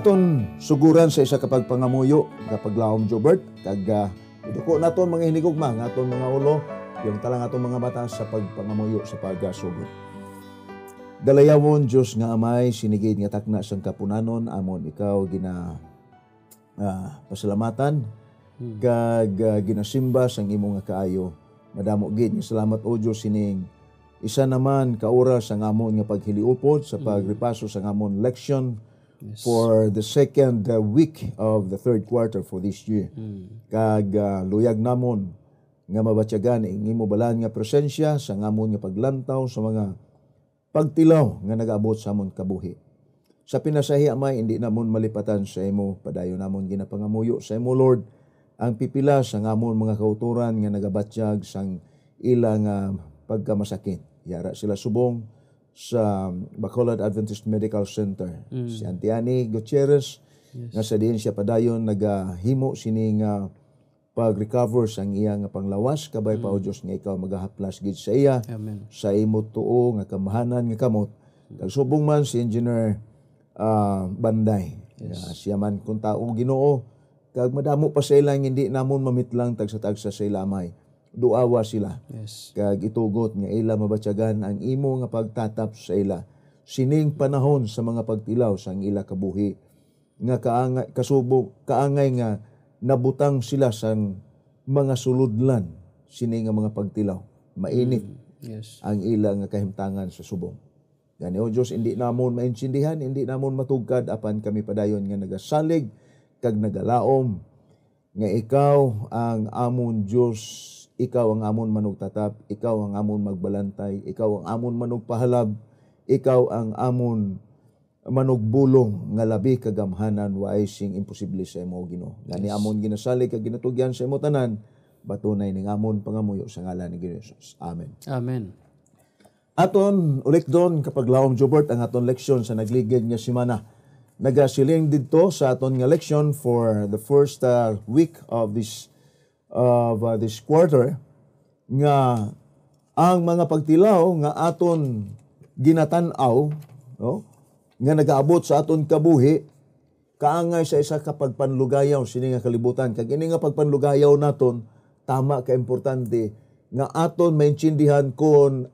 aton suguran sa isa kapag pangamuyo kapag paglaom Jobert kag uh, iduko naton mga hinigugma nga aton mga ulo yung talang aton mga mata sa pagpangamuyo sa pagasugod. Dalayawon Dios nga amay sinigid nga takna sang kapunanon amon ikaw gina uh, pasalamatan hmm. kag uh, ginasimba sang imong nga kaayo. Madamo gid nga salamat o Dios sining isa naman kaura sa ang nga paghiliupod sa hmm. pagripaso sa amon leksyon yes. for the second uh, week of the third quarter for this year. Mm. Kag uh, luyag namon nga mabatyagan ing eh, imo balan nga presensya sa ngamon nga paglantaw sa mga pagtilaw nga nagaabot sa amon kabuhi. Sa pinasahi amay hindi namon malipatan sa imo padayon namon ginapangamuyo sa imo Lord ang pipila sa ngamon mga kauturan nga nagabatyag sang ilang uh, pagkamasakit. Yara sila subong sa Bacolod Adventist Medical Center. Mm. Si Antiani Gutierrez, yes. nga sa diin siya padayon, nagahimo sining uh, pag-recover sa iyang panglawas, kabay mm. pa o mm. Diyos nga ikaw magahaplas gid sa iya, Amen. sa imo tuo nga kamahanan nga kamot. Kagsubong man si Engineer uh, Banday. Yes. Uh, siya man kung tao ginoo, kag madamo pa sa ilang hindi namon mamitlang sa tagsa sa ilamay duawa sila. Yes. Kag itugot nga ila mabatyagan ang imo nga pagtatap sa ila. Sining panahon sa mga pagtilaw sa ang ila kabuhi nga kaangay kasubok kaangay nga nabutang sila sa mga suludlan sining nga mga pagtilaw. Mainit mm. yes. ang ila nga kahimtangan sa subong. Gani o Dios indi namon maintindihan, indi namon matugkad apan kami padayon nga nagasalig kag nagalaom nga ikaw ang amon Dios ikaw ang amon manugtatap, ikaw ang amon magbalantay, ikaw ang amon manugpahalab, ikaw ang amon manugbulong nga labi kagamhanan waay sing imposible sa imo Ginoo. Gani yes. amon ginasali kag ginatugyan sa imo tanan batunay ning amon pangamuyo sa ngalan ni Jesus. Amen. Amen. Aton ulit don kapag laom Jobert ang aton leksyon sa nagligid nga semana. Nagasiling didto sa aton nga leksyon for the first uh, week of this of uh, this quarter nga ang mga pagtilaw nga aton ginatan-aw no nga nagaabot sa aton kabuhi kaangay sa isa ka pagpanlugayaw sini nga kalibutan kag ini nga pagpanlugayaw naton tama ka importante nga aton maintindihan kon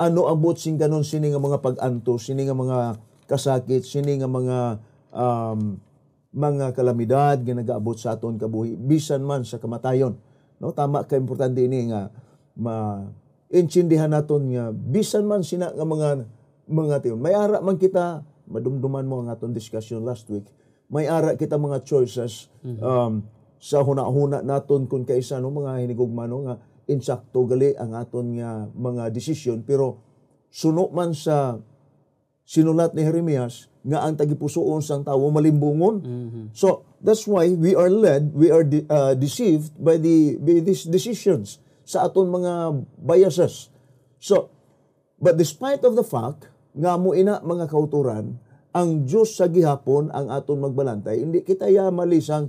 ano abot sing ganon sini nga mga pag-anto sini nga mga kasakit sini nga mga um, mga kalamidad nga nagaabot sa aton kabuhi bisan man sa kamatayon. No, tama ka importante ini nga ma intindihan naton nga bisan man sina nga mga mga tiyon. May ara man kita madumduman mo ang aton discussion last week. May ara kita mga choices mm-hmm. um, sa huna-huna naton kung kaysa no mga hinigugma no nga insakto gali ang aton nga mga desisyon pero suno man sa sinulat ni Jeremias nga ang tagipusoon sang tawo malimbungon. Mm-hmm. So that's why we are led, we are de- uh, deceived by the by these decisions sa aton mga biases. So but despite of the fact nga mo ina mga kauturan ang Dios sa gihapon ang aton magbalantay hindi kita ya mali sang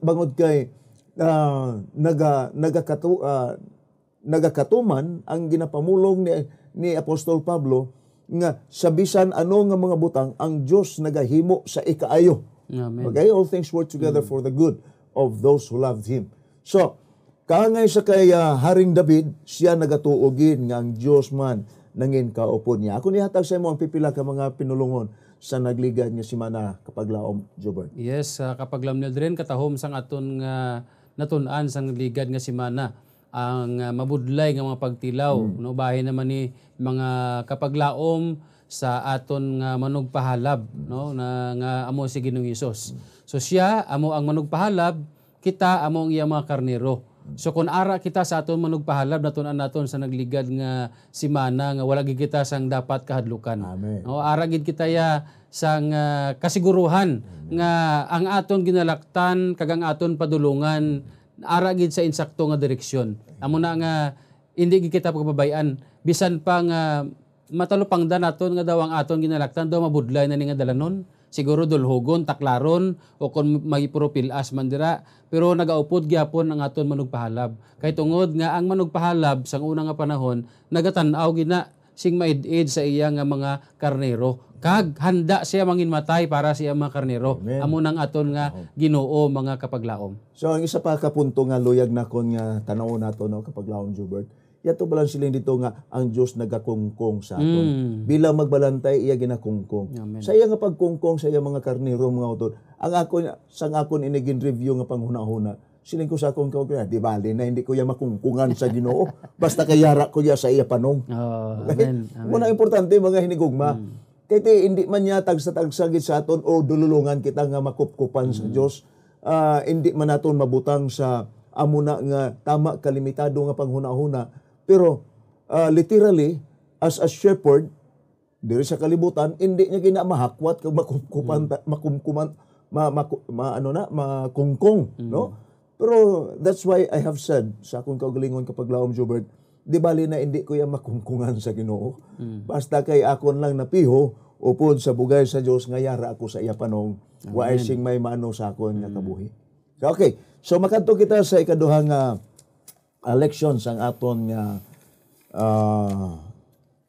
bangod kay uh, naga nagakatu uh, nagakatuman ang ginapamulong ni ni Apostol Pablo nga sa bisan ano nga mga butang ang Dios nagahimo sa ikaayo. Amen. Okay, all things work together mm. for the good of those who loved him. So, kangay sa kay uh, Haring David, siya nagatuogin nga ang Dios man nangin kaupod niya. Ako nihatag sa imo ang pipila ka mga pinulungon sa nagligad nga si Mana kapag laom Jobert. Yes, uh, ah, kapag lamnel katahom sang aton nga uh, natun-an sang nagligad nga si Mana ang ah, mabudlay nga mga pagtilaw mm. no bahin naman ni mga kapaglaom sa aton nga manugpahalab no na nga amo si Ginoong Hesus. Hmm. So siya amo ang manugpahalab, kita amo ang iya mga karnero. Hmm. So kun ara kita sa aton manugpahalab naton naton sa nagligad nga semana nga wala gid kita sang dapat kahadlukan. Amen. No ara gid kita ya sang uh, kasiguruhan Amen. nga ang aton ginalaktan kagang aton padulungan ara gid sa insakto nga direksyon. Amo na nga indi gid kita pagbabayan bisan pa nga matalo da naton nga daw ang aton ginalaktan daw mabudlay na ni nga dalanon siguro dulhogon taklaron o kon magipropil as man dira pero nagaupod gyapon ang aton manugpahalab kay tungod nga ang manugpahalab sang una nga panahon nagatan-aw gina sing maid-id sa iya nga mga karnero Kag handa siya mangin matay para siya mga karnero. Amen. Amo nang aton nga Ginoo mga kapaglaom. So ang isa pa ka punto nga luyag nakon nga tanaw nato no kapaglaom Jubert. Yato balan sila dito nga ang Dios nagakungkong sa aton. Mm. Bilang magbalantay iya ginakungkong. Amen. Sa iya nga pagkungkong sa iya mga karnero mga utol. Ang ako sang ako inigin review nga panghuna-huna siling ko sa akong kaugra, di bali na hindi ko ya makungkungan sa Ginoo, basta kayara ko ya sa iya panong. Oh, amen, amen. Muna importante mga hinigugma. Mm kaya hindi man niya tagsa-tagsagit sa aton o dululungan kita nga makupkupan mm. sa Dios. Uh, ah, hindi man aton mabutang sa amo na nga tama kalimitado nga panghunahuna pero uh, literally as a shepherd diri sa kalibutan hindi niya ginamahakwat kag makumkuman mm. makumkuman ma, ma, ma, ano na makungkong mm. no pero that's why I have said sa akong kaugalingon kapag laom Jobert Di bali na hindi ko yan makungkungan sa ginoo. Mm. Basta kay akon lang napiho, upod sa bugay sa Dios nga yara ako sa iya panong waay sing may mano sa akon nga mm. kabuhi. So okay, so makadto kita sa ikaduhang nga uh, election ah, sang aton nga uh,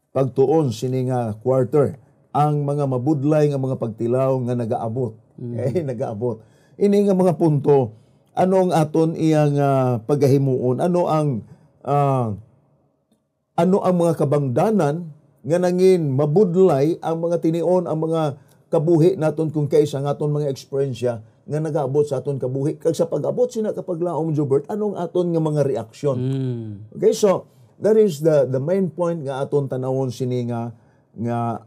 pagtuon sini nga quarter ang mga mabudlay nga mga pagtilaw nga nagaabot. Mm. Eh nagaabot. Ini nga mga punto anong aton iyang uh, paghahimuon? Ano ang uh, ano ang mga kabangdanan nga nangin mabudlay ang mga tinion ang mga kabuhi naton kung kaysa ngaton mga eksperyensya nga nagaabot sa aton kabuhi kag sa pag-abot sina kapag laom Jobert anong aton nga mga reaksyon mm. okay so that is the the main point nga aton tanawon sini nga nga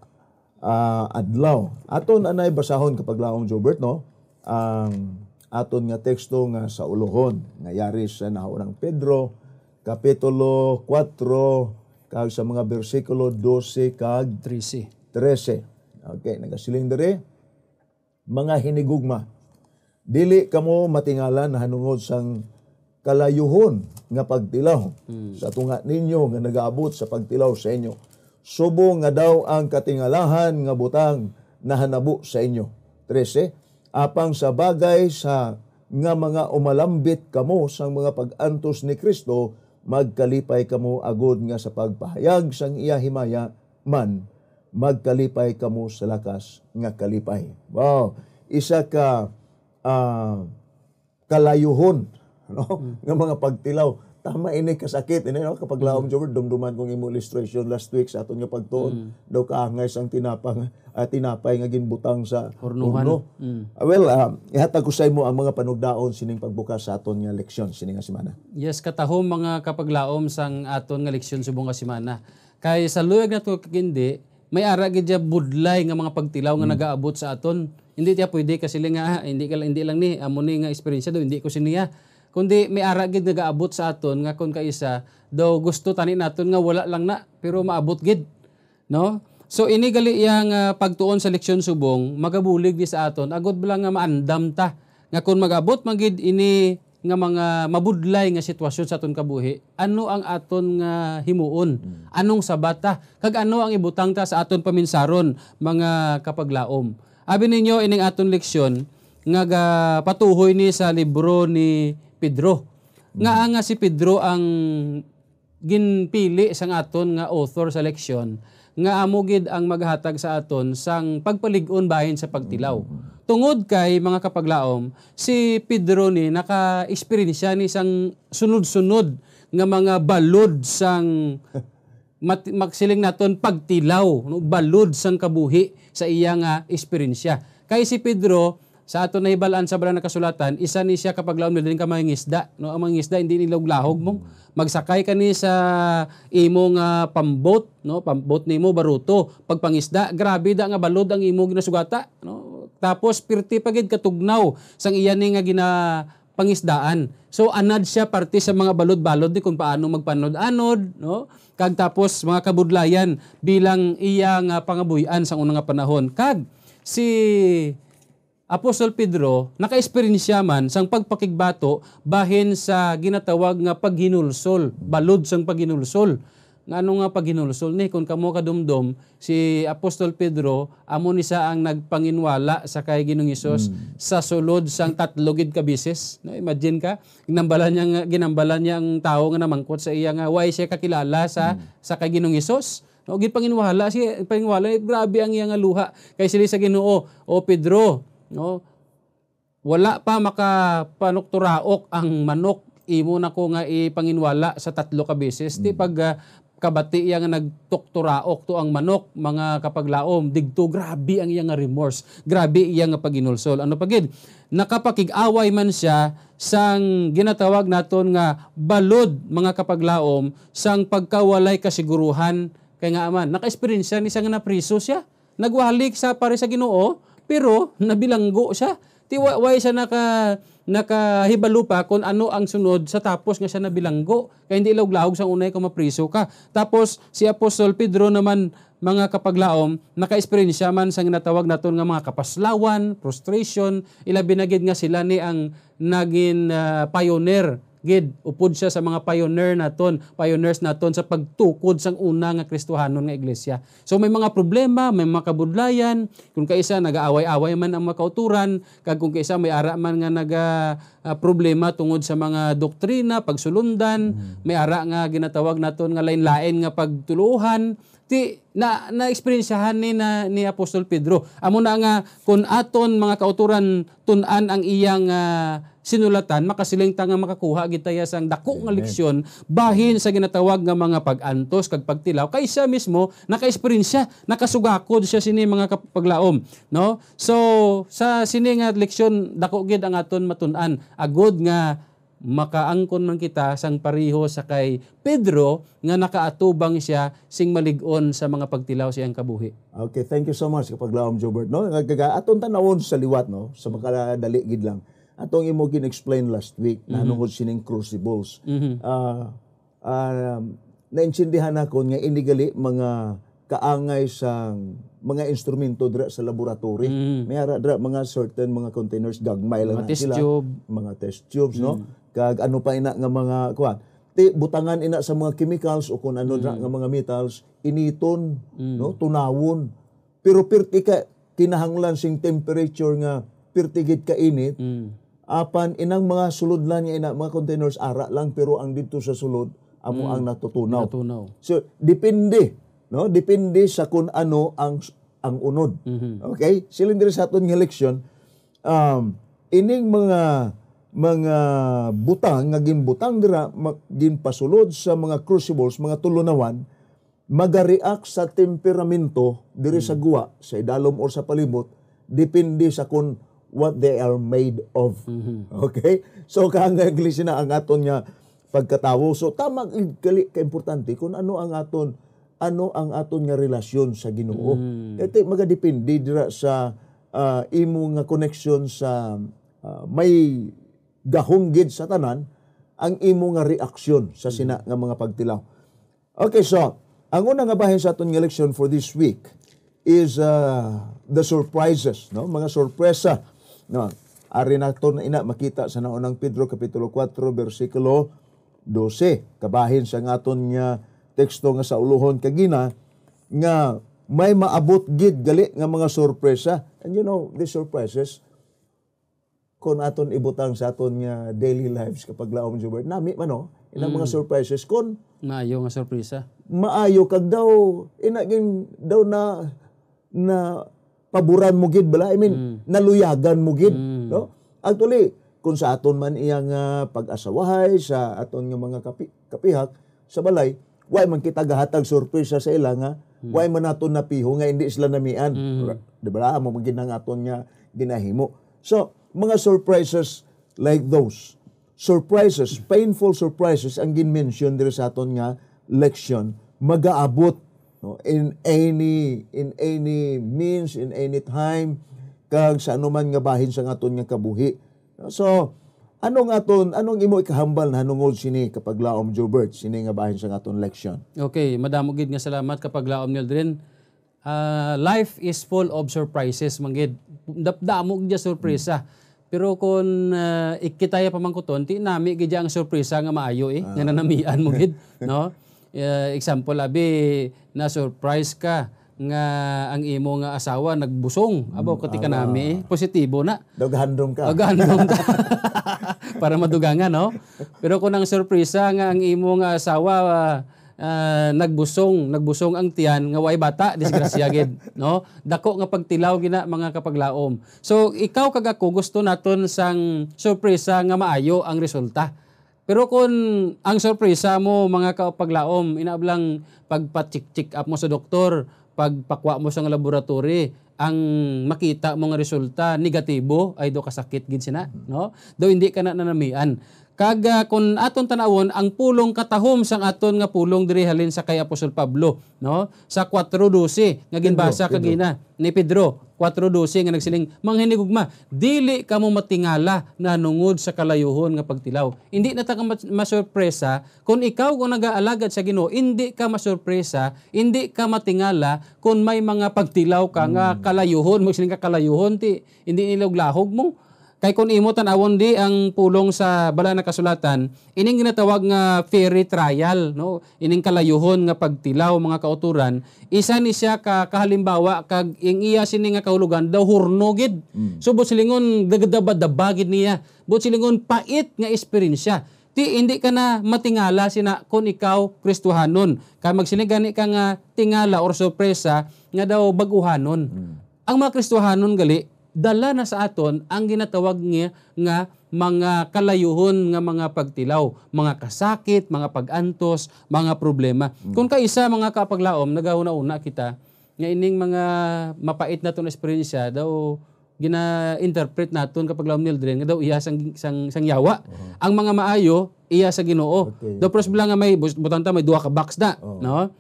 uh, adlaw aton anay basahon kapag laom Jobert no ang um, aton nga teksto nga sa ulohon nga yari sa nahaurang Pedro Kapitulo 4, kag sa mga bersikulo 12 kag 13. 13. Okay, nagasiling diri. Mga hinigugma. Dili kamo matingala na hanungod sang kalayuhon nga pagtilaw hmm. sa tunga ninyo nga nagaabot sa pagtilaw sa inyo. Subo nga daw ang katingalahan nga butang na hanabo sa inyo. 13. Apang sa bagay sa nga mga umalambit kamo sa mga pag-antos ni Kristo, magkalipay kamo agod nga sa pagpahayag sang iya himaya man magkalipay kamo sa lakas nga kalipay. Wow, isa ka uh, kalayuhon no? nga mga pagtilaw tama ini kasakit ini no? kapag laom mm. jord dumduman kong illustration last week sa aton nga pagtuon mm. daw kaangay sang tinapang uh, tinapay nga ginbutang sa hornuhan Mm. Uh, well uh, ihatag ko sa imo ang mga panugdaon sining pagbukas sa aton nga leksyon sining nga semana yes katahom mga kapaglaom sang aton nga leksyon subong nga semana kay sa luyag nato kindi may ara gid budlay nga mga pagtilaw nga mm. nagaabot sa aton hindi tiya pwede kasi nga hindi hindi lang ni amo ni nga experience do hindi ko siniya kundi may ara gid nagaabot sa aton nga kun kaisa daw gusto tani naton nga wala lang na pero maabot gid no so ini gali yang uh, ah, pagtuon sa leksyon subong magabulig di sa aton agod lang nga maandam ta nga kun magabot magid ini nga mga mabudlay nga sitwasyon sa aton kabuhi ano ang aton nga himuon anong sabata kag ano ang ibutang ta sa aton paminsaron mga kapaglaom abi ninyo ining aton leksyon nga uh, patuhoy ni sa libro ni Pedro. Mm. Nga mm. nga si Pedro ang ginpili sang aton nga author sa leksyon nga amo gid ang maghatag sa aton sang pagpalig-on bahin sa pagtilaw. Mm. Tungod kay mga kapaglaom, si Pedro ni naka-experience ni sang sunod-sunod nga mga balod sang mat- magsiling naton pagtilaw, no? balod sang kabuhi sa iya nga esperyensya. Kay si Pedro, sa ato na hibalaan sa barang nakasulatan, isa ni siya kapag laom din ka mangisda. No, ang mangisda, hindi nilaglahog mong. Magsakay ka ni sa imong uh, pambot, no, pambot ni mo, baruto. Pagpangisda, grabe da nga balod ang imong ginasugata. No? Tapos, pirti pagid katugnaw sang iyan ni nga ginapangisdaan. So anad siya parte sa mga balod-balod ni kung paano magpanod-anod, no? Kag tapos mga kabudlayan bilang iyang uh, pangabuyan sa unang panahon. Kag si Apostol Pedro naka-experience man sang pagpakigbato bahin sa ginatawag nga paghinulsol, balod sang paghinulsol. Nga ano nga paghinulsol ni kung kamo ka dumdum, si Apostol Pedro amo ni sa ang nagpanginwala sa kay Ginoong Hesus mm. sa sulod sang tatlo gid ka bisis. No imagine ka ginambalan niya ginambalan niya ang tawo nga namangkot sa iya nga why siya kakilala sa mm. sa kay Ginoong Hesus. No ginpanginwala, si panginwala eh, grabe ang iya nga luha kay sila sa Ginoo, o Pedro, No? Wala pa makapanukturaok ang manok imo na ko nga ipanginwala sa tatlo ka beses. Di hmm. pag uh, kabati yang nagtukturaok to ang manok mga kapaglaom digto grabe ang iyang remorse grabe iyang paginulsol ano pagid nakapakig-away man siya sang ginatawag naton nga balod mga kapaglaom sang pagkawalay kasiguruhan kay nga aman naka-experience ni nga na priso siya nagwalik sa pare sa Ginoo pero nabilanggo siya. Tiwaway siya naka nakahibalo pa kung ano ang sunod sa tapos nga siya nabilanggo. Kaya hindi ilaw-lahog sa unay kung mapriso ka. Tapos si Apostol Pedro naman mga kapaglaom, naka-experience man sa ginatawag naton nga mga kapaslawan, frustration, ila binagid nga sila ni ang naging uh, pioneer gid upod siya sa mga pioneer naton, pioneers naton sa pagtukod sang una nga Kristohanon nga iglesia. So may mga problema, may mga kabudlayan, kung kaisa nagaaway-away man ang makauturan, kag kung kaisa may ara man nga naga uh, problema tungod sa mga doktrina, pagsulundan, mm-hmm. may ara nga ginatawag naton nga lain-lain nga pagtuluhan, ti na naexperyensyahan ni na, ni Apostol Pedro. Amo na nga kun aton mga kauturan tun-an ang iyang uh, sinulatan makasiling tanga makakuha gitaya sang dako nga leksyon bahin sa ginatawag nga mga pagantos kag pagtilaw kay siya mismo naka-experience nakasugakod siya sini mga kapaglaom no so sa sini nga leksyon dako gid ang aton matun-an a good nga makaangkon man kita sang pariho sa kay Pedro nga nakaatubang siya sing malig-on sa mga pagtilaw siyang kabuhi. Okay, thank you so much kapag Laom Jobert. No, aton tanawon sa liwat no, sa makadali gid lang atong imo kin-explain last week mm-hmm. na sining crucibles. Mm-hmm. Uh, uh, naintindihan ako nga inigali mga kaangay sa mga instrumento dra sa laboratory. Mm. May ara dra mga certain mga containers gagmay lang mga sila. Tube. Mga test tubes, mm. no? Mm-hmm. Kag ano pa ina nga mga kuan. Ti butangan ina sa mga chemicals o kung ano mm. Mm-hmm. dra nga mga metals initon, mm. no? Tunawon. Pero pirti ka kinahanglan sing temperature nga pirtigid ka init. Mm apan inang mga sulod lang niya ina mga containers ara lang pero ang dito sa sulod amo mm. ang natutunaw. natutunaw. So depende no depende sa kung ano ang ang unod. Mm-hmm. Okay? Sila diri sa aton nga leksyon um ining mga mga butang nga ginbutang dira ginpasulod sa mga crucibles mga tulunawan magareact sa temperamento diri mm. sa hmm. guwa sa idalom or sa palibot depende sa kung what they are made of. Mm-hmm. Okay? So, kaang iglesia na ang aton nga pagkatawo. So, tama kali ka importante kung ano ang aton ano ang aton nga relasyon sa Ginoo. Mm. Kaya magadepende dira sa uh, imo nga connection sa uh, may gahunggid sa tanan ang imo nga reaksyon sa sina mm. nga mga pagtilaw. Okay, so ang una nga bahin sa aton nga leksyon for this week is uh, the surprises, no? Mga sorpresa No, ari nato na ina makita sa naunang Pedro kapitulo 4 bersikulo 12 kabahin sa ngaton nga teksto nga sa ulohon kagina nga may maabot gid gali nga mga sorpresa and you know these surprises kon aton ibutang sa aton nga daily lives kapag laom sa word nami mano oh. ilang mm. mga surprises kon maayo nga sorpresa maayo kag daw ina daw na na paboran mo gid bala I mean mm. naluyagan mo gid mm. no actually kun sa aton man iyang uh, pag-asawahay sa aton nga mga kapi, kapihak sa balay why man kita gahatag sorpresa sa ila nga mm. why man aton napiho nga hindi sila namian mm. di ba amo man gid aton nga ginahimo so mga surprises like those surprises painful surprises ang gin-mention diri sa aton nga leksyon magaabot no? in any in any means in any time kag sa anuman nga bahin sa aton nga kabuhi no? so anong aton anong imo ikahambal na hanungod sini kapag laom Jobert sini nga bahin sa aton leksyon okay madamo gid nga salamat kapag laom niyo din uh, ah, life is full of surprises manggid dapdamo gid surpresa hmm. Pero kung uh, ikitaya pamangkuton, ti nami gid ang surpresa nga maayo eh, uh, nga nanamian mo gid, no? Uh, example abi na surprise ka nga ang imo nga asawa nagbusong abo mm, katika ah, positibo na daghandong ka daghandong ka para madugangan no pero kung ang surprise nga ang imo nga asawa uh, nagbusong nagbusong ang tiyan nga way bata disgrasya gid no dako nga pagtilaw gina mga kapaglaom so ikaw kag ako gusto naton sang surprise nga maayo ang resulta pero kung ang sorpresa mo mga kapaglaom, inaablang pagpa-check up mo sa doktor, pagpakwa mo sa laboratory, ang makita mo nga resulta negatibo ay do kasakit gid sina, no? Do hindi ka na nanamian. Kaga kun aton tanawon ang pulong katahom sang aton nga pulong diri halin sa kay Apostol Pablo, no? Sa 4:12 nga ginbasa kagina ni Pedro 4:12 nga nagsiling manghinigugma, dili kamo matingala nanungod sa kalayuhon nga pagtilaw. indi na ta ka masurpresa kung ikaw kung nagaalagad sa Ginoo, indi ka masurpresa, indi ka matingala kung may mga pagtilaw ka nga hmm. kalayuhon, mo siling ka kalayuhon ti indi nilog lahog mo Kay kun imo tanawon di ang pulong sa bala na kasulatan, ining ginatawag nga fairy trial, no? Ining kalayuhon nga pagtilaw mga kauturan, isa ni siya ka kahalimbawa kag ing iya sini nga kahulugan daw hurnogid. Mm. So but silingon dagadabadabagid niya. But silingon pait nga esperyensya ti hindi ka na matingala sina kung ikaw Kristuhanon. Kay magsinigani ka nga tingala or sorpresa nga daw baguhanon. Mm. Ang mga Kristuhanon gali dala na sa aton ang ginatawag niya nga mga kalayuhon nga mga pagtilaw, mga kasakit, mga pagantos, mga problema. Hmm. Kung isa mga kapaglaom nagauna una kita nga ining mga mapait na tong esperyensya daw gina-interpret naton kapag laom nildren nga daw iya sang sang, sang yawa. Uh-huh. Ang mga maayo iya sa Ginoo. Okay. Daw pros nga may butanta may duha ka box da, uh-huh. no?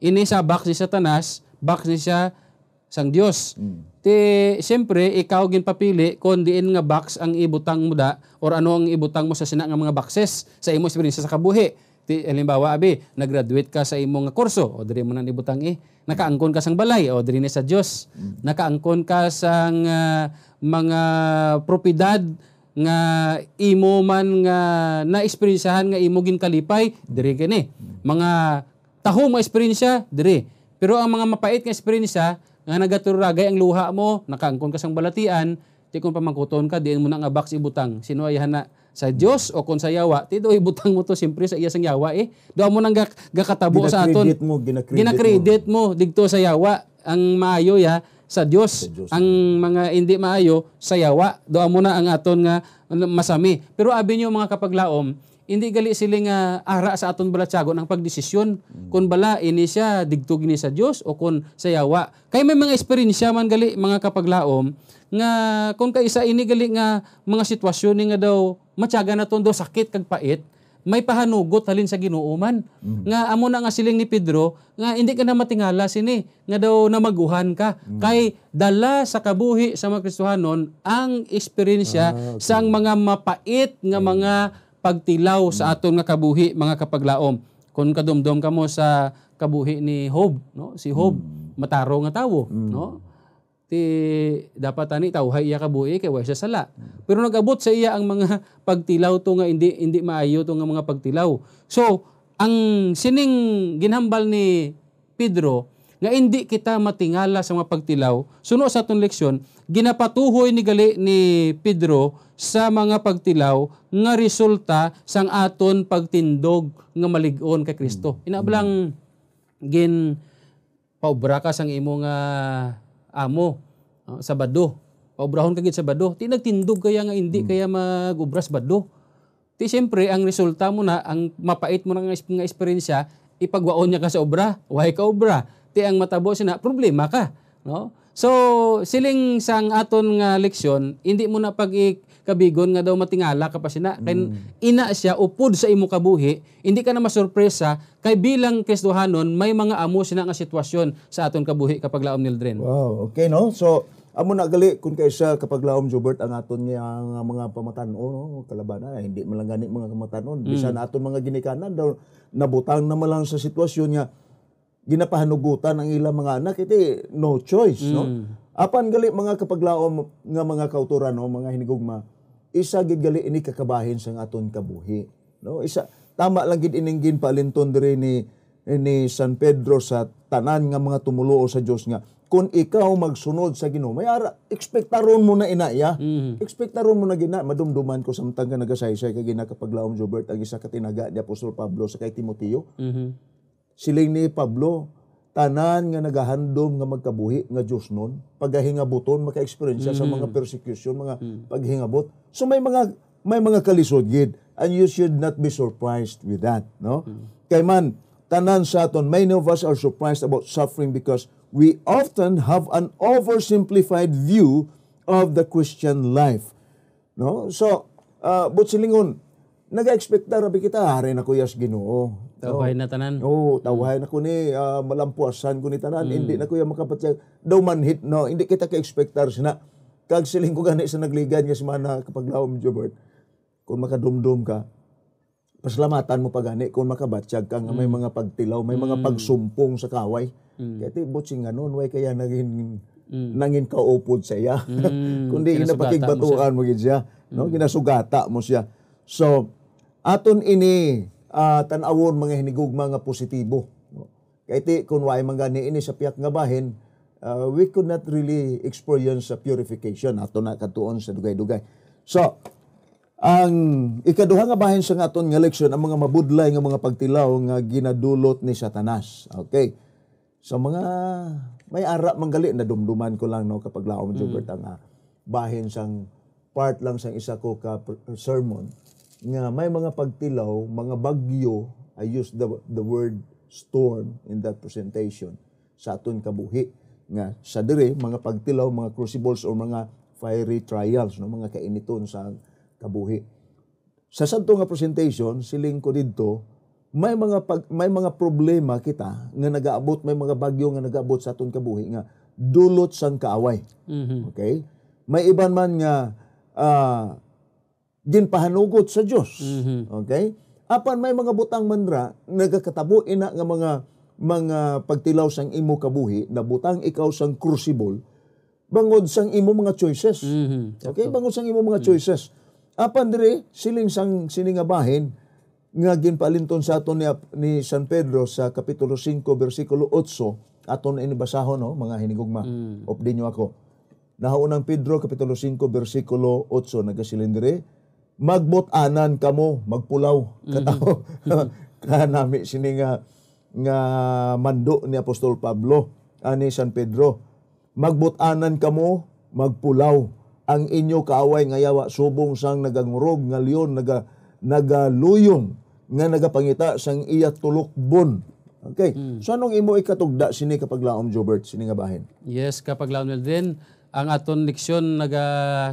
Ini sa box ni Satanas, box ni siya sang Dios. Mm. Ti siyempre ikaw gin papili kon diin nga box ang ibutang mo da or ano ang ibutang mo sa sina nga mga boxes sa imo experience sa kabuhi. Ti halimbawa abi, nagraduate ka sa imo nga kurso o diri mo nang ibutang eh nakaangkon ka sang balay o diri ni sa Dios. Mm. Nakaangkon ka sang uh, mga propiedad nga imo man nga naexperyensahan nga imo ginkalipay diri kini. Mm. Mga taho mo esperyensya diri. Pero ang mga mapait nga esperyensya nga nagaturagay ang luha mo, nakangkon ka sang balatian, ti kung pamangkuton ka, diin mo na nga box ibutang. Sino ayahan na sa Dios o kun sa yawa, ti do ibutang mo to simpre sa iya sang yawa eh. Doa mo nang gakatabo sa aton. Mo, ginakredit, ginakredit mo. mo digto sa yawa ang maayo ya sa Dios. Ang mga hindi maayo sa yawa, do mo na ang aton nga masami. Pero abi niyo mga kapaglaom, hindi gali siling uh, ara sa aton balatsago ng pagdesisyon mm. kun bala ini siya digtog ni sa Dios o kun sayawa kay may mga esperyensya man gali mga kapaglaom nga kun kaisa ini gali nga mga sitwasyon ni nga daw matyaga na ton daw sakit kag pait may pahanugot halin sa ginuuman mm. nga amo na nga siling ni Pedro nga hindi ka na matingala sini nga daw na maguhan ka mm. kay dala sa kabuhi sa mga Kristohanon ang esperyensya ah, okay. sa mga mapait nga okay. Mm. mga pagtilaw sa mm. aton nga kabuhi mga kapaglaom. kun kadumdum kamo sa kabuhi ni Hob, no? Si Hob mm. mataro nga tawo, mm. no? Ti dapat ani tawhay iya kabuhi kay wa siya sala. Mm. Pero nagabot sa iya ang mga pagtilaw to nga hindi hindi maayo to nga mga pagtilaw. So, ang sining ginhambal ni Pedro nga hindi kita matingala sa mga pagtilaw, suno sa aton leksyon, ginapatuhoy ni gali ni Pedro sa mga pagtilaw nga resulta sang aton pagtindog nga malig-on kay Kristo. Mm. Inablang gin paubra ka sang imo nga amo uh, sa bado. Paubrahon ka gid sa bado. Ti nagtindog kaya nga hindi hmm. kaya magubras bado. Ti siyempre ang resulta mo na ang mapait mo na nga, nga esperyensya ipagwaon niya ka sa obra, way ka obra. Ti ang matabo sina problema ka, no? So, siling sang aton nga leksyon, hindi mo na pag kabigon nga daw matingala ka pa sina. Kay mm. ina siya upod sa imo kabuhi, hindi ka na masurpresa kay bilang Kristohanon may mga amo sina nga sitwasyon sa aton kabuhi kapag laom nildren. Wow, okay no? So, amo na gali kun kay siya kapag laom Jobert ang aton nga mga, pamatan-o no? kalaban ay ah, hindi man mga gani o kamatanon mm. bisan aton mga ginikanan daw nabutang na malang sa sitwasyon nga ginapahanugutan ang ilang mga anak iti no choice mm. no apan gali mga kapaglaom nga mga kauturan, no mga hinigugma isa gid gali ini kakabahin sang aton kabuhi no isa tama lang gid iningin palinton diri ni ni San Pedro sa tanan nga mga tumulo sa Dios nga kun ikaw magsunod sa Ginoo may ara expectaron mo na inaya mm-hmm. expectaron mo na gina madumduman ko samtang nga nagasaysay kay gina kapaglaom Jobert ang isa ka tinaga ni Apostol Pablo sa kay Timoteo mm-hmm sila'y ni Pablo, tanan nga nagahandom nga magkabuhi nga Dios nun, paghahingabuton maka-experience mm. sa mm-hmm. mga persecution, mga mm. Mm-hmm. paghingabot. So may mga may mga kalisod gid and you should not be surprised with that, no? Mm. Kay man tanan sa aton many of us are surprised about suffering because we often have an oversimplified view of the Christian life. No? So, uh, but silingon, nag-expect na rabi kita hari na kuyas Ginoo. Tawhay na tanan. Oo, oh, tawhay na ko ni uh, malampuasan ko ni tanan. Mm. Hindi na kuya makapatyag. Daw manhit no, hindi kita ka-expectar na kag siling ko gani sa nagligan nga semana kapag laom Jobert. Kung makadumdum ka, pasalamatan mo pagani kung makabatyag ka nga mm. may mga pagtilaw, may mga mm. pagsumpong sa kaway. Mm. Kaya ti nga noon, way kaya naging mm. nangin kaupod sa iya. Mm. Kundi inapakigbatuan mo gid siya, no? Mm. Ginasugata mo siya. So, Aton ini uh, tanawon mga hinigugma nga positibo. No? Kaya iti kung waay mga niini sa piyak nga bahin, uh, we could not really experience uh, purification. Ato na katuon sa dugay-dugay. So, ang ikaduha nga bahin sa aton nga leksyon ang mga mabudlay nga mga pagtilaw nga ginadulot ni Satanas. Okay. Sa so, mga may ara manggali na dumduman ko lang no kapag laom mm. Jubert ang ah, bahin sang part lang sang isa ko ka sermon nga may mga pagtilaw, mga bagyo, I use the, the word storm in that presentation, sa aton kabuhi. Nga sa dire, mga pagtilaw, mga crucibles or mga fiery trials, no? mga kainiton sa kabuhi. Sa santo nga presentation, siling ko dito, may mga pag, may mga problema kita nga nagaabot may mga bagyo nga nagaabot sa aton kabuhi nga dulot sang kaaway. Mm-hmm. Okay? May iban man nga uh, ginpahanugot sa Dios. Mm-hmm. Okay? Apan may mga butang mandra nagakatabo ina nga mga mga pagtilaw sang imo kabuhi na butang ikaw sang crucible bangod sang imo mga choices. Mm-hmm. Okay, bangod sang imo mga choices. Mm-hmm. Apan dire siling sang siningabahin nga ginpalinton sa aton ni, ni San Pedro sa kapitulo 5 bersikulo 8 aton ini basahon no mga hinigugma. Mm. Opdinyo ako. Nahaunang Pedro kapitulo 5 bersikulo 8 nagasilin dire magbot-anan kamo, magpulaw. Mm-hmm. Katao, kanami sini nga, nga mando ni Apostol Pablo, ani San Pedro. Magbot-anan kamo, magpulaw. Ang inyo kaaway nga yawa subong sang nagangurog, nga leon, naga, nagaluyong, nga nagapangita sang iya tulukbon. Okay. Mm. So anong imo ikatugda sini kapag laom Jobert sini nga bahin? Yes, kapag laom din ang aton leksyon naga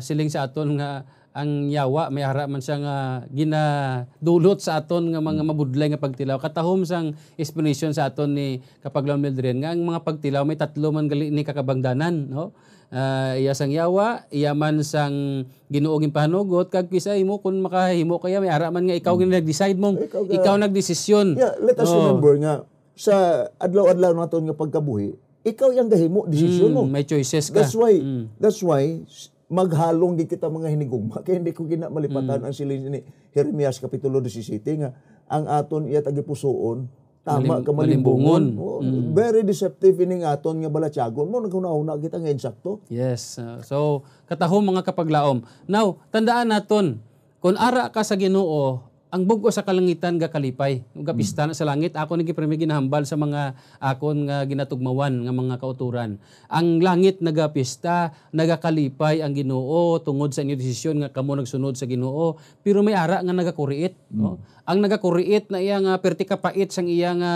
siling sa aton nga ang yawa may hara man siya nga ginadulot sa aton nga mga hmm. mabudlay nga pagtilaw katahom sang explanation sa aton ni Kapaglaw Mildren nga ang mga pagtilaw may tatlo man gali ni kakabangdanan no uh, iya sang yawa iya man sang ginuogin panugot kag kisay imo kun makahimo kaya may hara man nga ikaw mm. nag-decide mong ikaw, ka, ikaw nagdesisyon yeah, let us oh. remember nga sa adlaw-adlaw naton nga pagkabuhi ikaw yang gahimo desisyon mm, mo may choices ka that's why mm. that's why maghalong gid kita mga hinigugma kay hindi ko gina malipatan mm. ang silin ni Jeremias kapitulo 17 nga ang aton iya tagipusoon tama Malim, ka malimbungon. Oh, mm. Very deceptive ining aton nga balatyagon mo nagkunauna kita nga insakto. Yes. Uh, so katahom mga kapaglaom. Now, tandaan naton kung ara ka sa Ginoo ang bugo sa kalangitan ga kalipay ug hmm. pista na sa langit ako ni gipremi ginahambal sa mga akon nga ginatugmawan nga mga kauturan ang langit nagapista nagakalipay ang Ginoo tungod sa inyong desisyon nga kamo nagsunod sa Ginoo pero may ara nga nagakuriit mm. no ang nagakuriit na iya nga pertikapait sang iya nga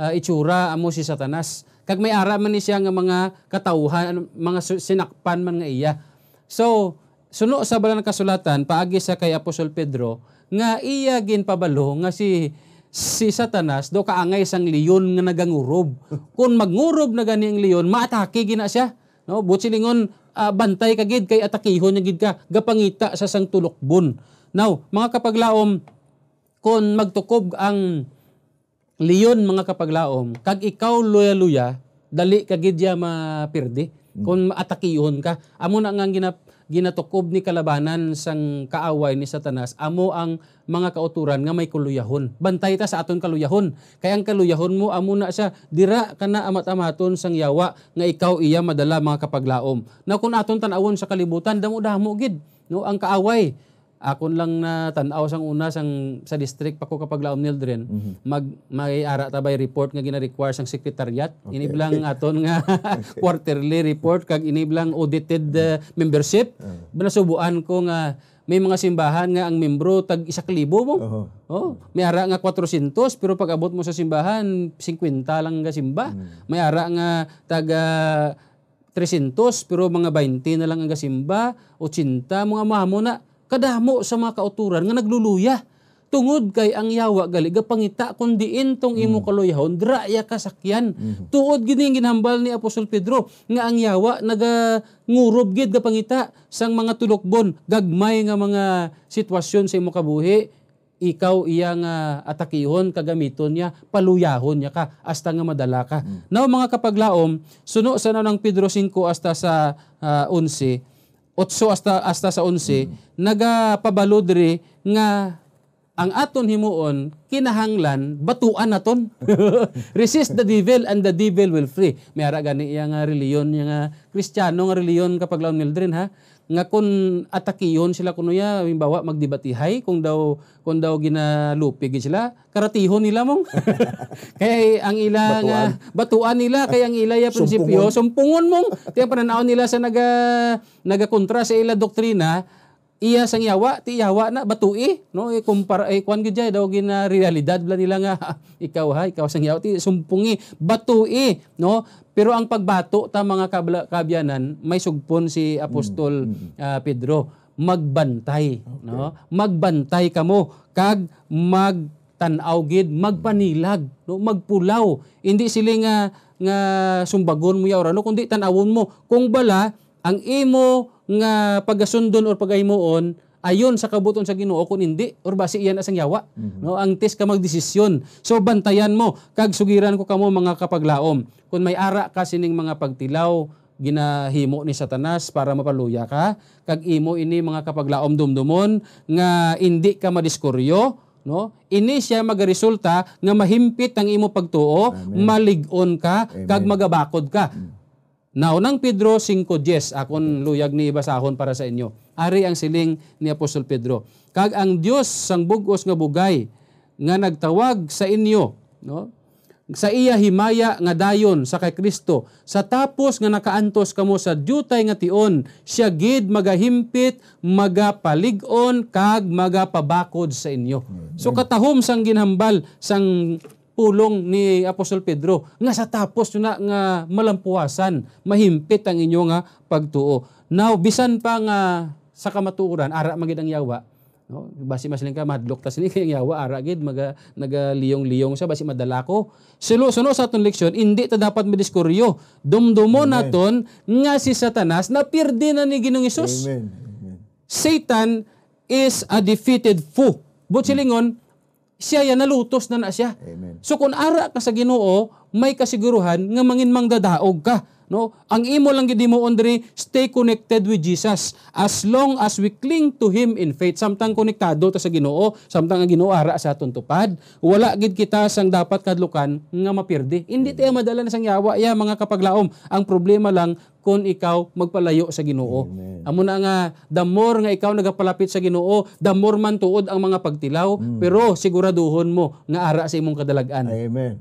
uh, itsura amo si Satanas kag may ara man ni siya nga mga katauhan ano, mga sinakpan man nga iya so suno sa balang kasulatan paagi sa kay Apostol Pedro nga iya ginpabalo nga si si Satanas do kaangay sang leon nga nagangurob. Kun magngurob na gani ang leon, maatake gina siya. No, but silingon uh, ah, bantay gid kay atakihon niya gid ka gapangita sa sang tulokbon. Now, mga kapaglaom, kun magtukob ang leon mga kapaglaom, kag ikaw luya-luya, dali kagid ya mapirdi. Kung mm. atakihon ka, amo na nga ginap ginatukob ni kalabanan sang kaaway ni Satanas amo ang mga kauturan nga may kaluyahon. Bantay ta sa aton kaluyahon. Kay ang kaluyahon mo amo na siya dira kana amat-amaton sang yawa nga ikaw iya madala mga kapaglaom. Na kun aton tan-awon sa kalibutan damo-damo gid no ang kaaway akon lang na tan-aw sang una sang sa district pa ko kapag laom nildren mm-hmm. mag maiara ta bay report nga gina-require sang secretariat okay. iniblang aton nga quarterly report kag iniblang audited uh, membership uh-huh. ko nga may mga simbahan nga ang membro tag isa kalibo mo. Uh-huh. Oh, may ara nga 400 pero pag abot mo sa simbahan 50 lang ga simba. Mm. May ara nga tag uh, ah, 300 pero mga 20 na lang ang gasimba, 80 mga mahamo na kadamo sa mga kauturan nga nagluluya tungod kay ang yawa gali gapangita kundi intong imo mm. kaluyahon draya kasakyan mm tuod gid ang ginhambal ni Apostol Pedro nga ang yawa naga ngurob gid gapangita sang mga tulokbon gagmay nga mga sitwasyon sa imo kabuhi ikaw iya nga atakihon kagamiton niya paluyahon niya ka hasta nga madala ka mm now mga kapaglaom suno sa ng Pedro 5 hasta sa uh, ah, 11 otso hasta, hasta sa 11, mm. nagapabalod nga ang aton himuon kinahanglan batuan naton resist the devil and the devil will free may ara gani iya nga reliyon nga Kristiyano nga reliyon kapag laon nildren ha nga kun atakiyon sila kuno ya himbawa magdibatihay kung daw kun daw ginalupig gid sila karatihon nila mong kay ang ila batuan. nga batuan nila kay ang ila ya prinsipyo sumpungon, sumpungon mong kay pananaw nila sa naga naga kontra sa ila doktrina iya sang yawa ti yawa na batui no i eh, kumpara i eh, kwan gyud daw gina ah, realidad bla nila nga ikaw ha ikaw sang yawa ti sumpungi batui no pero ang pagbato ta mga kabyanan may sugpon si apostol mm-hmm. uh, Pedro magbantay okay. no magbantay kamo kag mag tanaw gid magpanilag no magpulaw hindi sila nga nga sumbagon mo yaw no kundi tanawon mo kung bala ang imo nga pagasundon or pagahimuon ayon sa kabuton sa Ginoo kun hindi or basi iyan asang yawa mm-hmm. no ang tis ka magdesisyon so bantayan mo kag sugiran ko kamo mga kapaglaom kun may ara ka sining mga pagtilaw ginahimo ni Satanas para mapaluya ka kag imo ini mga kapaglaom dumdumon nga indi ka madiskuryo no ini siya magaresulta nga mahimpit ang imo pagtuo Amen. maligon ka Amen. kag magabakod ka mm-hmm. Now, nang Pedro 5.10, akon luyag ni iba para sa inyo. Ari ang siling ni Apostol Pedro. Kag ang Dios sang bugos nga bugay nga nagtawag sa inyo, no? Sa iya himaya nga dayon sa kay Kristo, sa tapos nga nakaantos kamo sa dutay nga tion, siya gid magahimpit, magapalig-on kag magapabakod sa inyo. So katahom sang ginhambal sang pulong ni Apostol Pedro nga sa tapos na nga malampuasan mahimpit ang inyo nga pagtuo now bisan pa nga sa kamatuoran ara magid ang yawa no basi mas ka madlok ta sini kay yawa ara gid maga nagaliyong-liyong sa basi madala ko sulo suno sa aton leksyon indi ta dapat midiskuryo dumdumo naton nga si Satanas na pirdi na ni Ginoong Hesus Amen. Amen. Satan is a defeated foe but silingon siya yan nalutos na na siya. Amen. So kung ara ka sa Ginoo, may kasiguruhan nga mangin mangdadaog ka. No? Ang imo lang gid mo diri stay connected with Jesus as long as we cling to him in faith. Samtang konektado ta sa Ginoo, samtang ang Ginoo ara sa aton tupad, wala gid kita sang dapat kadlukan nga mapirdi. Hindi hmm. tayo madala na sang yawa ya mga kapaglaom. Ang problema lang kung ikaw magpalayo sa Ginoo. Amo na nga the more nga ikaw nagapalapit sa Ginoo, the more man tuod ang mga pagtilaw, mm. pero siguraduhon mo nga ara sa imong kadalagan. Amen.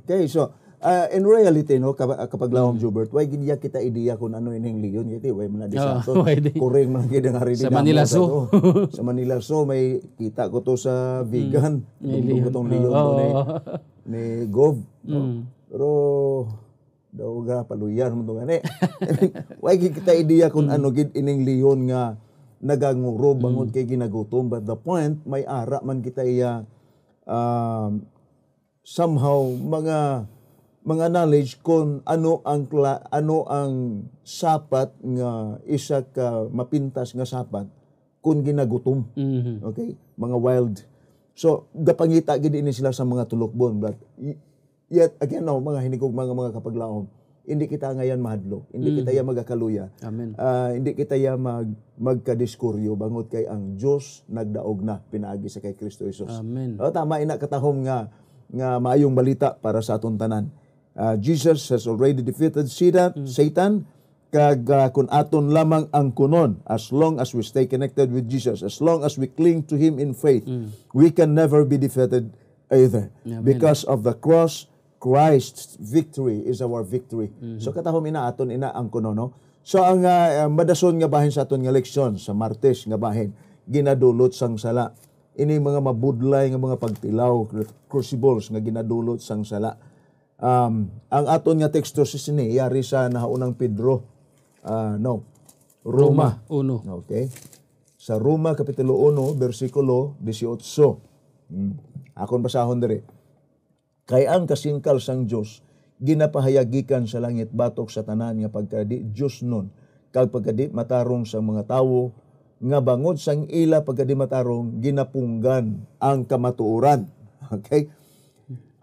Okay, so uh, in reality no ah, kapag lawom mm. Jubert why gidya kita idea kung ano ining liyon yeti eh, why ah, man di sa oh, kureng man gid nga sa Manila so sa Manila so may kita ko to sa vegan mm. ko tong liyon oh. ni ni Gov no? Hmm. Oh, pero daw ga paluyan mo gani why gid kita idea kung mm. ano gid ining liyon nga naganguro hmm. bangod kay ginagutom but the point may ara man kita iya um, somehow mga mga knowledge kon ano ang ano ang sapat nga isa ka mapintas nga sapat kun ginagutom. Mm-hmm. Okay? Mga wild. So gapangita gid ini sila sa mga tulokbon but yet again no mga hinigog mga mga kapaglaom hindi kita ngayon mahadlo, Hindi mm. kita mm-hmm. ya magakaluya. Amen. Uh, hindi kita ya mag magkadiskuryo bangod kay ang Dios nagdaog na pinaagi sa kay Kristo Jesus. Amen. O, oh, tama ina katahom nga nga maayong balita para sa aton tanan. Uh, Jesus has already defeated Satan, mm. Satan kag uh, ah, kun aton lamang ang kunon as long as we stay connected with Jesus as long as we cling to him in faith mm. we can never be defeated either Amen. because of the cross Christ's victory is our victory mm-hmm. so katahom ina aton ina ang kunon no so ang uh, madason nga bahin sa aton nga leksyon sa Martes nga bahin ginadulot sang sala ini mga mabudlay nga mga pagtilaw crucibles nga ginadulot sang sala Um, ang aton nga teksto si sini yari sa nahaunang Pedro uh, no Roma, Roma 1. Okay. Sa Roma kapitulo 1 bersikulo 18. Hmm. Akon basahon diri. Kay ang kasingkal sang Dios ginapahayagikan sa langit batok sa tanan nga pagkadi Dios nun kag matarong sa mga tawo nga bangod sang ila pagkadi matarong ginapunggan ang kamatuoran. Okay?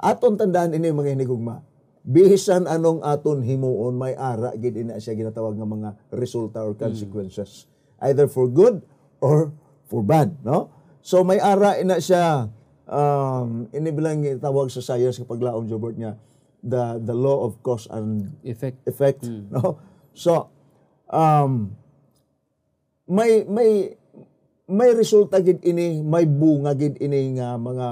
Aton tandaan ini mga inigugma. Bihisan anong aton himuon may ara gid ina siya ginatawag nga mga resulta or mm. consequences mm. either for good or for bad, no? So may ara ina siya um ini bilang tawag sa science sa paglaom Jobert niya the the law of cause and effect effect mm. no so um may may may resulta gid ini may bunga gid ini nga mga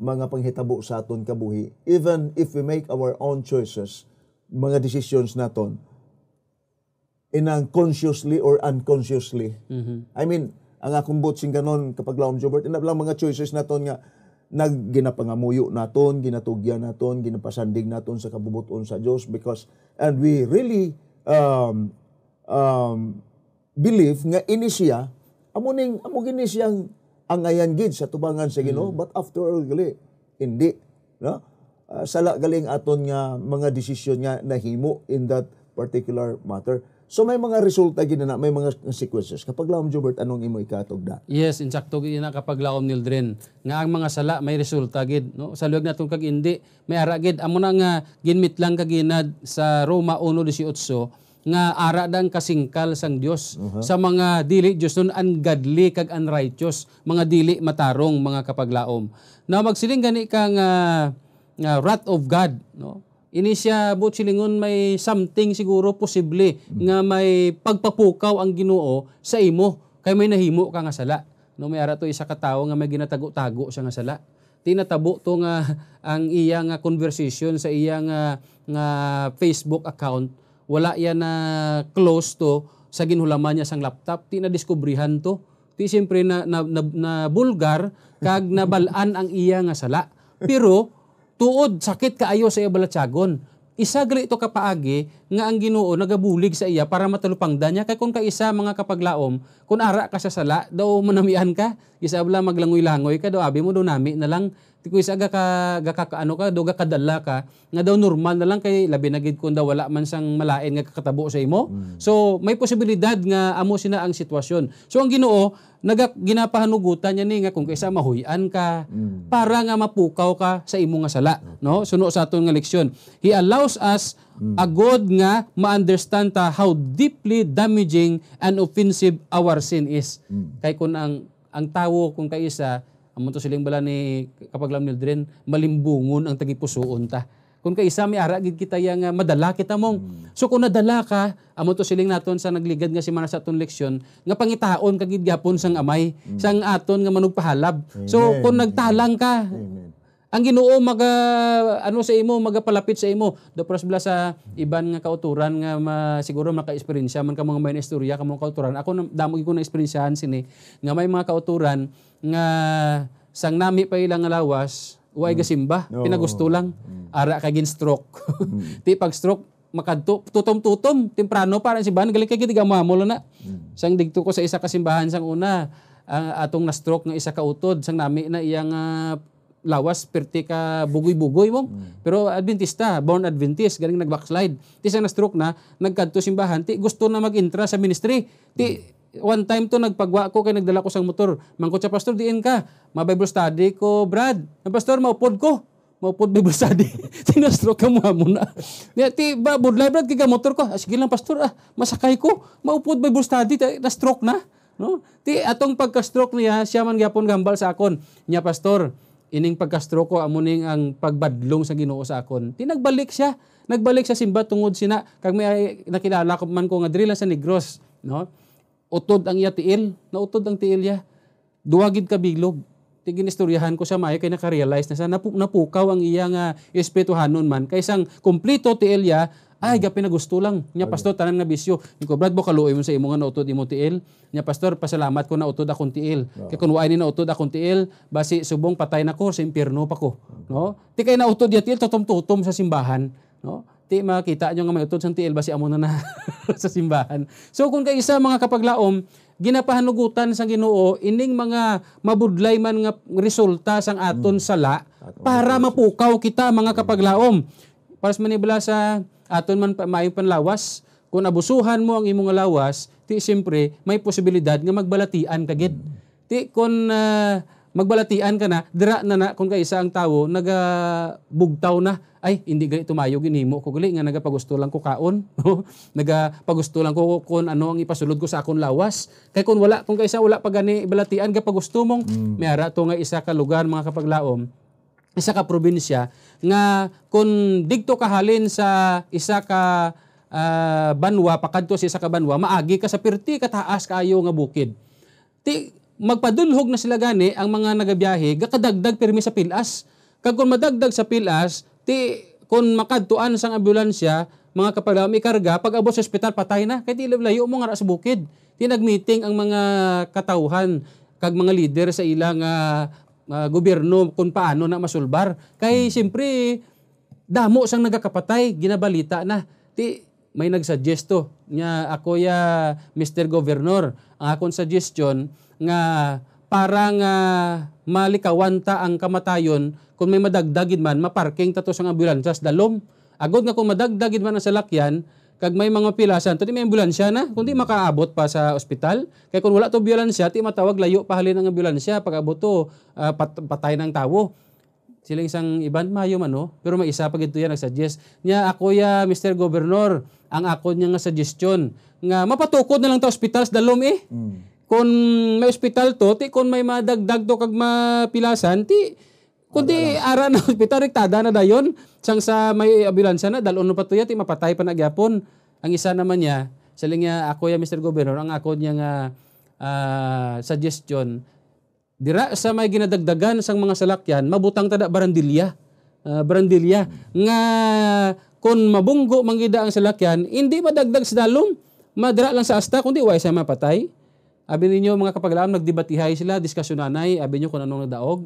mga panghitabo sa aton kabuhi even if we make our own choices mga decisions naton inang consciously or unconsciously mm-hmm. I mean ang akong botsing ganon kapag laom jobert ina lang mga choices naton nga nagginapangamuyo naton ginatugyan naton ginapasanding naton sa kabubuton sa Dios because and we really um, um, believe nga ini siya amo ning amo gini siyang ang ayan gid sa tubangan sa Ginoo mm. but after all gali hindi no uh, sala galing aton nga mga desisyon nga nahimo in that particular matter So may mga resulta gid na may mga sequences. Kapag laom Jobert anong imo ikatog da? Yes, insakto gid na kapag laom Nildren nga ang mga sala may resulta gid no. Sa luwag natong kag indi may ara gid amo na nga ginmit lang kaginad sa Roma 1:18 nga ara dan kasingkal sang Dios uh-huh. sa mga dili Dios nun ungodly kag unrighteous mga dili matarong mga kapaglaom na magsiling gani kang uh, uh, wrath of God no ini siya but silingon may something siguro posible mm-hmm. nga may pagpapukaw ang Ginoo sa imo kay may nahimo ka nga sala no may ara to isa ka tawo nga may ginatago-tago siya nga sala tinatabo to nga ang iya nga conversation sa iya nga, nga Facebook account wala yan na close to sa ginhulaman niya sang laptop ti na diskubrihan to ti siyempre na, na, na, na bulgar kag nabalan ang iya nga sala pero tuod sakit kaayo sa iya balatsagon isagli ito kapaagi nga ang Ginoo nagabulig sa iya para matalupangdan niya kay kun kaisa mga kapaglaom kun ara ka sa sala daw manamian ka isabla maglangoy-langoy ka daw abi mo do nami na lang ti ko isa ga ka ga ka ano ka do ga kadala ka nga daw normal na lang kay labi na gid kun daw wala man sang malain nga kakatabo sa imo mm. so may posibilidad nga amo sina ang sitwasyon so ang Ginoo naga ginapahanugutan niya ni nga kung kaysa mahuyan ka mm. para nga mapukaw ka sa imo nga sala no suno sa aton nga leksyon he allows us mm. a God nga ma-understand ta how deeply damaging and offensive our sin is mm. kay kun ang ang tawo kung kaysa Amo to siling bala ni kapag lamnil dren malimbungon ang tagipusuon ta. Kung kaisa may ara gid kita yang uh, madala kita mong. Hmm. So kung nadala ka, amo siling naton sa nagligad nga simana sa aton leksyon nga pangitaon kagid gapon sang amay, hmm. sang aton nga manugpahalab. Amen. So kung nagtalang ka, Amen. Ang Ginoo maga ano sa imo magapalapit sa imo. Dapros bla sa iban nga kauturan nga ma, siguro maka-esperyensya man ka mga may istorya ka mga kauturan. Ako damo ko na esperyensahan sini nga may mga kauturan nga sang nami pa ilang lawas uway mm. gasimba mm. pinagusto lang mm. ara kagin stroke mm. ti pag stroke makadto tutom-tutom temprano para si Ban, galing kay gid gamamol na mm. sang digto ko sa isa ka simbahan sang una ang uh, atong na-stroke nga isa ka utod sang nami na iyang uh, lawas perti ka bugoy-bugoy mong mm. pero adventista born adventist galing nag-backslide ti sang na-stroke na nagkadto simbahan ti gusto na mag-intra sa ministry ti mm one time to nagpagwa ko kay nagdala ko sang motor. Mangko siya pastor diin ka. Ma Bible study ko, Brad. Ang eh, pastor maupod ko. Maupod Bible study. Sinastro ka mo muna. Niya ti ba budlay Brad kay motor ko. Ah, sige lang pastor ah, masakay ko. Maupod Bible study na stroke na. No? Ti atong pagka-stroke niya, siya man gyapon gambal sa akon. Niya pastor, ining pagka-stroke ko amo ning ang pagbadlong sa Ginoo sa akon. Ti nagbalik siya, nagbalik siya simba tungod sina kag may nakilala ko man ko nga diri sa Negros, no? utod ang iya tiil, nautod ang tiil ya. Duwagid ka bilog. Tigin istoryahan ko sa maya kay nakarealize na sa napu- napukaw ang iya nga espetuhanon man. Kaysang kumpleto tiil ya, ay gapi na gusto lang. Nya pastor tanan nga bisyo. Ni ko brad bokaluoy mo sa imo nga nautod imo tiil. Nya pastor pasalamat ko nautod akong tiil. No. Ah. Kay kun waay ni nautod akong tiil, basi subong patay na ko sa impierno pa ko, no? Ti kay nautod ya tiil totom-totom sa simbahan, no? Ti makita nyo nga may utod sang tiil basi amo na na sa simbahan. So kung kay isa mga kapaglaom, ginapahanugutan sa Ginoo ining mga mabudlay man nga resulta sang aton hmm. sala para mapukaw kita mga kapaglaom. Para manibala sa aton man maayong panlawas, kung abusuhan mo ang imong lawas, ti siyempre may posibilidad nga magbalatian kagid. Hmm. Ti kon uh, ah, magbalatian ka na, dira na na kung kaisa ang tawo nagabugtaw na ay hindi gali tumayo ginimo ko gali nga nagapagusto lang ko kaon no nagapagusto lang ko kon ano ang ipasulod ko sa akon lawas kay kun wala kung kaisa wala pa gani balatian gapagusto mong mm. mayara to nga isa ka lugar mga kapaglaom isa ka probinsya nga kun digto ka halin sa isa ka uh, banwa pakadto sa isa ka banwa maagi ka sa pirti kataas kaayo nga bukid ti magpadulhog na sila gani ang mga nagabiyahe gakadagdag pirmi sa pilas kag kun madagdag sa pilas ti kun makadtuan sang ambulansya mga kapagami karga pag abot sa ospital patay na kay ti layo mo nga sa bukid ti nagmeeting ang mga katawhan kag mga leader sa ilang uh, uh, gobyerno kung paano na masulbar kay siyempre damo sang nagakapatay ginabalita na ti may nagsuggesto niya ako ya Mr. Governor ang akong suggestion nga parang nga ah, malikawan ta ang kamatayon kung may madagdagid man maparking to sang ambulansya sa dalom. Agod nga kung madagdagid man ang salakyan, kag may mga pilasan, to di may ambulansya na, kundi makaabot pa sa ospital. Kay kung wala to ambulansya, ti matawag layo pa halin ang ambulansya pag to uh, pat, patay ng tawo. Siling isang iban mayo man no, pero may isa pa gito yan nagsuggest niya ako ya Mr. Governor, ang ako niya nga suggestion nga mapatukod na lang ta ospital sa dalom eh. Mm kung may ospital to, ti kung may madagdag to kag mapilasan, ti kundi ara na ospital, rektada na dayon. Sang sa may ambulansya na, dalon pa to ti mapatay pa na gyapon. Ang isa naman niya, sa linya ako ya Mr. Governor, ang ako niya nga uh, suggestion, dira sa may ginadagdagan sang mga salakyan, mabutang tada barandilya. Uh, barandilya. Nga kung mabunggo mangida ang salakyan, hindi madagdag sa dalong, madra lang sa asta, kundi way sa mapatay. Abi ninyo mga kapaglaam, nagdibatihay sila, diskasyon abi nyo kung anong nagdaog.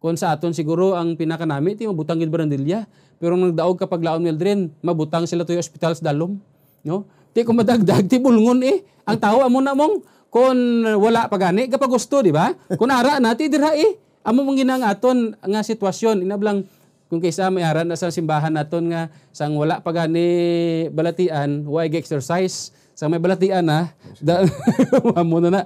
Kung sa aton siguro ang pinakanami, ti mabutang gid barandilya. Pero ang nagdaog kapag laon mildren, mabutang sila to'y ospital sa dalom. No? Ti kung madagdag, ti bulngon eh. Ang tao, amo na mong, kung wala pa gani, kapag gusto, di ba? Kung ara na, ti dirha eh. Amo mong ginang aton nga sitwasyon, inablang, kung kaysa may ara na sa simbahan naton nga sang wala pa gani balatian, why exercise, sa may balatian na, da, mo na na,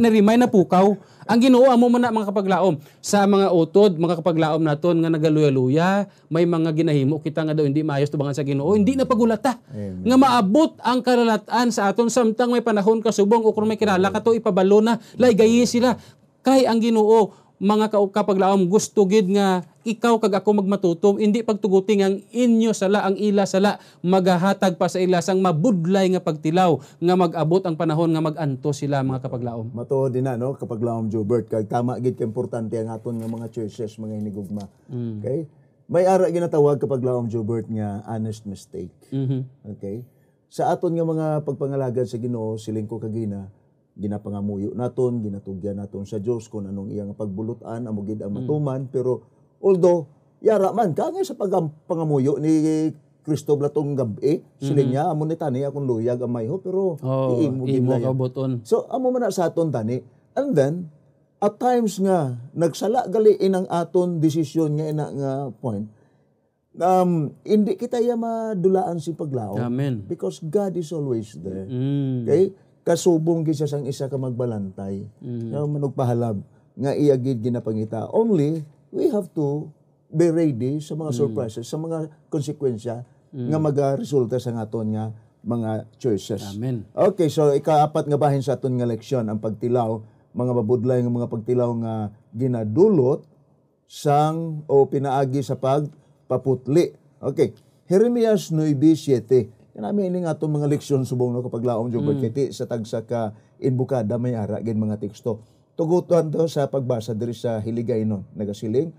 na-remind na pukaw. Ang ginoo, amo mo na mga kapaglaom. Sa mga utod, mga kapaglaom naton nga nagaluya-luya, may mga ginahimo, kita nga daw hindi maayos tubangan sa ginoo, hindi na pagulata. Nga maabot ang kalalatan sa aton, samtang may panahon kasubong, o kung may kilala ka to, ipabalo na, laigay sila. Kay ang ginoo, mga kapaglaom gusto gid nga ikaw kag ako magmatutom indi pagtuguting ang inyo sala ang ila sala magahatag pa sa ila sang mabudlay nga pagtilaw nga magabot ang panahon nga maganto sila mga kapaglaom matuo din na no kapaglaom Jobert kag tama gid kay importante ang aton nga mga churches mga hinigugma mm. okay may ara ginatawag kapaglaom Jobert nga honest mistake mm-hmm. okay sa aton nga mga pagpangalagad sa Ginoo siling ko kagina ginapangamuyo naton, ginatugyan naton sa Dios kung anong iyang pagbulutan, amo gid ang mm. matuman, mm. pero although yara man kangay sa pagpangamuyo ni Kristo blatong gabi, mm-hmm. sila mm. niya, amo ni tani akong luyag ang mayho, pero oh, iimo gid ka buton. So, amo man sa aton tani. And then, at times nga, nagsala gali inang aton desisyon nga ina nga point, um, hindi kita ya madulaan si paglaom. Amen. Because God is always there. Mm. Okay? kasubong gid siya sang isa ka magbalantay mm. nga manugpahalab nga iya gid ginapangita only we have to be ready sa mga mm. surprises sa mga konsekwensya mm. nga magaresulta sa aton nga mga choices amen okay so ikaapat nga bahin sa aton nga leksyon ang pagtilaw mga babudlay nga mga pagtilaw nga ginadulot sang o pinaagi sa pagpaputli okay Jeremias 9:7 Kinamiling ato mga leksyon subong no kapag laom jud mm. kiti sa tagsaka ka inbukada may ara gin mga teksto. Tugutuhan to sa pagbasa diri sa Hiligaynon nagasiling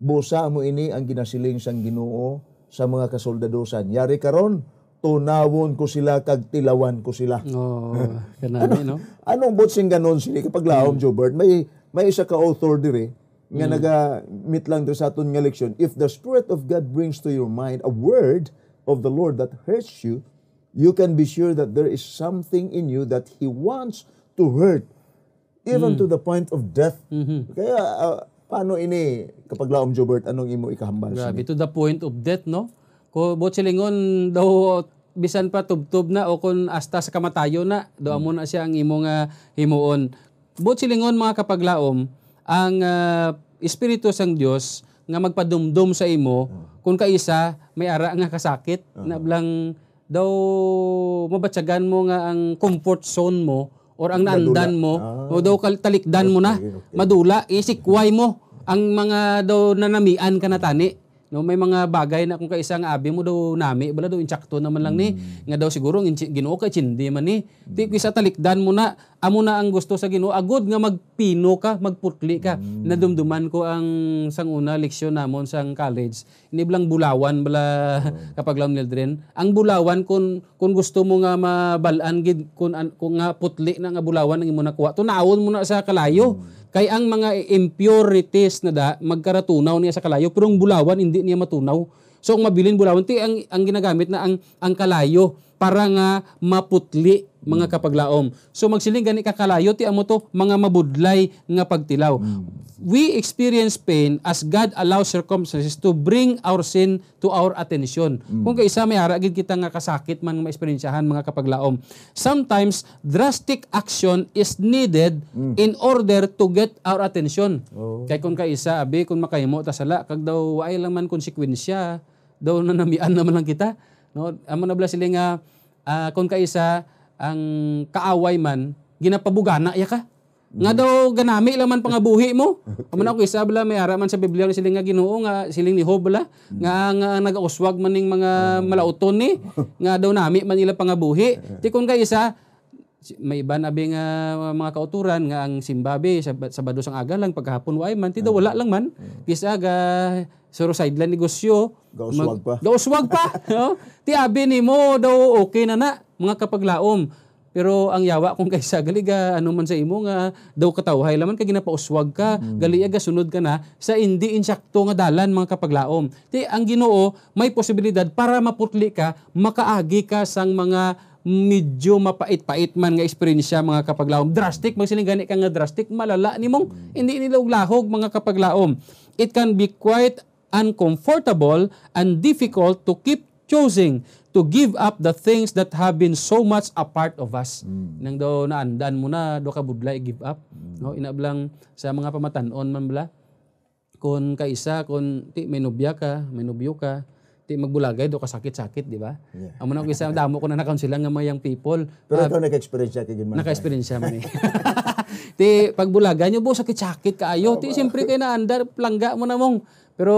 busa mo ini ang ginasiling sang Ginoo sa mga kasoldadosan. Yari karon tunawon ko sila kag tilawan ko sila. Oh, kanami ano, no. Anong butsing ganon sini kapag laom mm. Jobert may may isa ka author dire nga mm. naga meet lang diri sa aton nga leksyon if the spirit of God brings to your mind a word of the Lord that hurts you, you can be sure that there is something in you that He wants to hurt, even mm. to the point of death. Mm-hmm. Kaya, uh, paano ini, kapag laom Jobert, anong imo ikahambal? Grabe, to the point of death, no? Ko botsilingon daw bisan pa tubtub na o kung asta sa kamatayo na, do hmm. mo na siya ang imo uh, himuon. Botsilingon mga kapaglaom, ang uh, Espiritu sang Dios nga magpadumdum sa imo oh. kung kaisa may ara nga kasakit uh-huh. na blang daw mabatsagan mo nga ang comfort zone mo or ang naandan mo ah. o daw talikdan okay, mo na okay. madula isikway mo ang mga daw nanamian ka na tani No, may mga bagay na kung kaisang abi mo daw nami, bala daw insakto naman lang ni, mm. nga daw siguro Ginoo ka chindi man ni. Mm. Di kisa talikdan mo na amo na ang gusto sa Ginoo, agod nga magpino ka, magputli ka. Mm. Nadumduman ko ang sanguna leksyon namon sang college. Iniblang bulawan bala mm. kapag lam nildren. Ang bulawan kun kun gusto mo nga mabalan gid kun, kun nga putli na nga bulawan ang imo na nakuha. Tunawon mo na sa kalayo. Mm. Kay ang mga impurities na da, magkaratunaw niya sa kalayo, pero ang bulawan hindi niya matunaw. So ang mabilin bulawan, ti ang, ang ginagamit na ang, ang kalayo para nga maputli mga hmm. kapaglaom. So magsiling gani kakalayo ti amo to mga mabudlay nga pagtilaw. Hmm. We experience pain as God allows circumstances to bring our sin to our attention. Mm. Kung kaysa may ara gid kita nga kasakit man maesperensiyahan mga kapaglaom. Sometimes drastic action is needed hmm. in order to get our attention. Oh. Kay kung kaysa abi kun makahimo ta sala kag daw ay lang man konsekwensya daw na namian naman lang kita. No, amo na bla sila nga uh, uh, kung kaisa ang kaaway man ginapabugana ya ka. Nga daw ganami lang man pangabuhi mo. Amana ko isa bala may ara man sa Biblia ni siling nga Ginoo nga siling ni Hobla nga, nga nagauswag man ning mga ah. malauton ni nga daw nami man ila pangabuhi. Tikon kay isa may iba na nga uh, mga kauturan nga ang Zimbabwe sa sabado sang aga lang pagkahapon waay man tida wala lang man bis mm. aga suro sideline negosyo gauswag pa gauswag pa no ti abi nimo daw okay na na mga kapaglaom pero ang yawa kung kaysa galiga ano man sa imo nga daw katawhay laman kay ginapauswag ka mm. gali sunod ka na sa indi insakto nga dalan mga kapaglaom ti ang Ginoo may posibilidad para maputli ka makaagi ka sang mga medyo mapait-pait man nga eksperyensya mga kapaglaom. Drastic, magsiling gani ka nga drastic, malala ni mong hindi nila lahog mga kapaglaom. It can be quite uncomfortable and difficult to keep choosing to give up the things that have been so much a part of us. Mm. Nang do naandan mo na, do ka budlay give up. Mm. No, inablang sa mga pamatanon man bala. Kung kaisa, kung ti, may nobya ka, may nobyo ka, Di magbulagay, do kasakit-sakit, di ba? Yeah. Amo na ko isa, damo ko na nakansila nga mayang people. Pero uh, ikaw naka-experience siya kay man. Naka-experience siya man eh. ti pagbulaga nyo, bo, sakit-sakit kaayo. Oh, ti, siyempre kay naandar, plangga mo na mong. Pero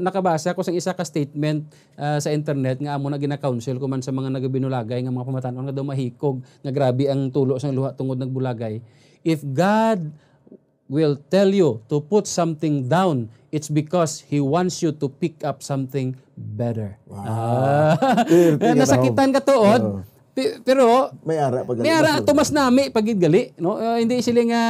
nakabasa ko sa isa ka statement uh, sa internet nga amo na gina-counsel ko man sa mga nagabinulagay nga mga pamatanon nga daw mahikog nga grabe ang tulo sa luha tungod nagbulagay. If God will tell you to put something down, it's because He wants you to pick up something better. Wow. Ah. Uh, nasakitan ka tuod, pero may ara pag may ara to mas nami pagid gali no uh, hindi sila nga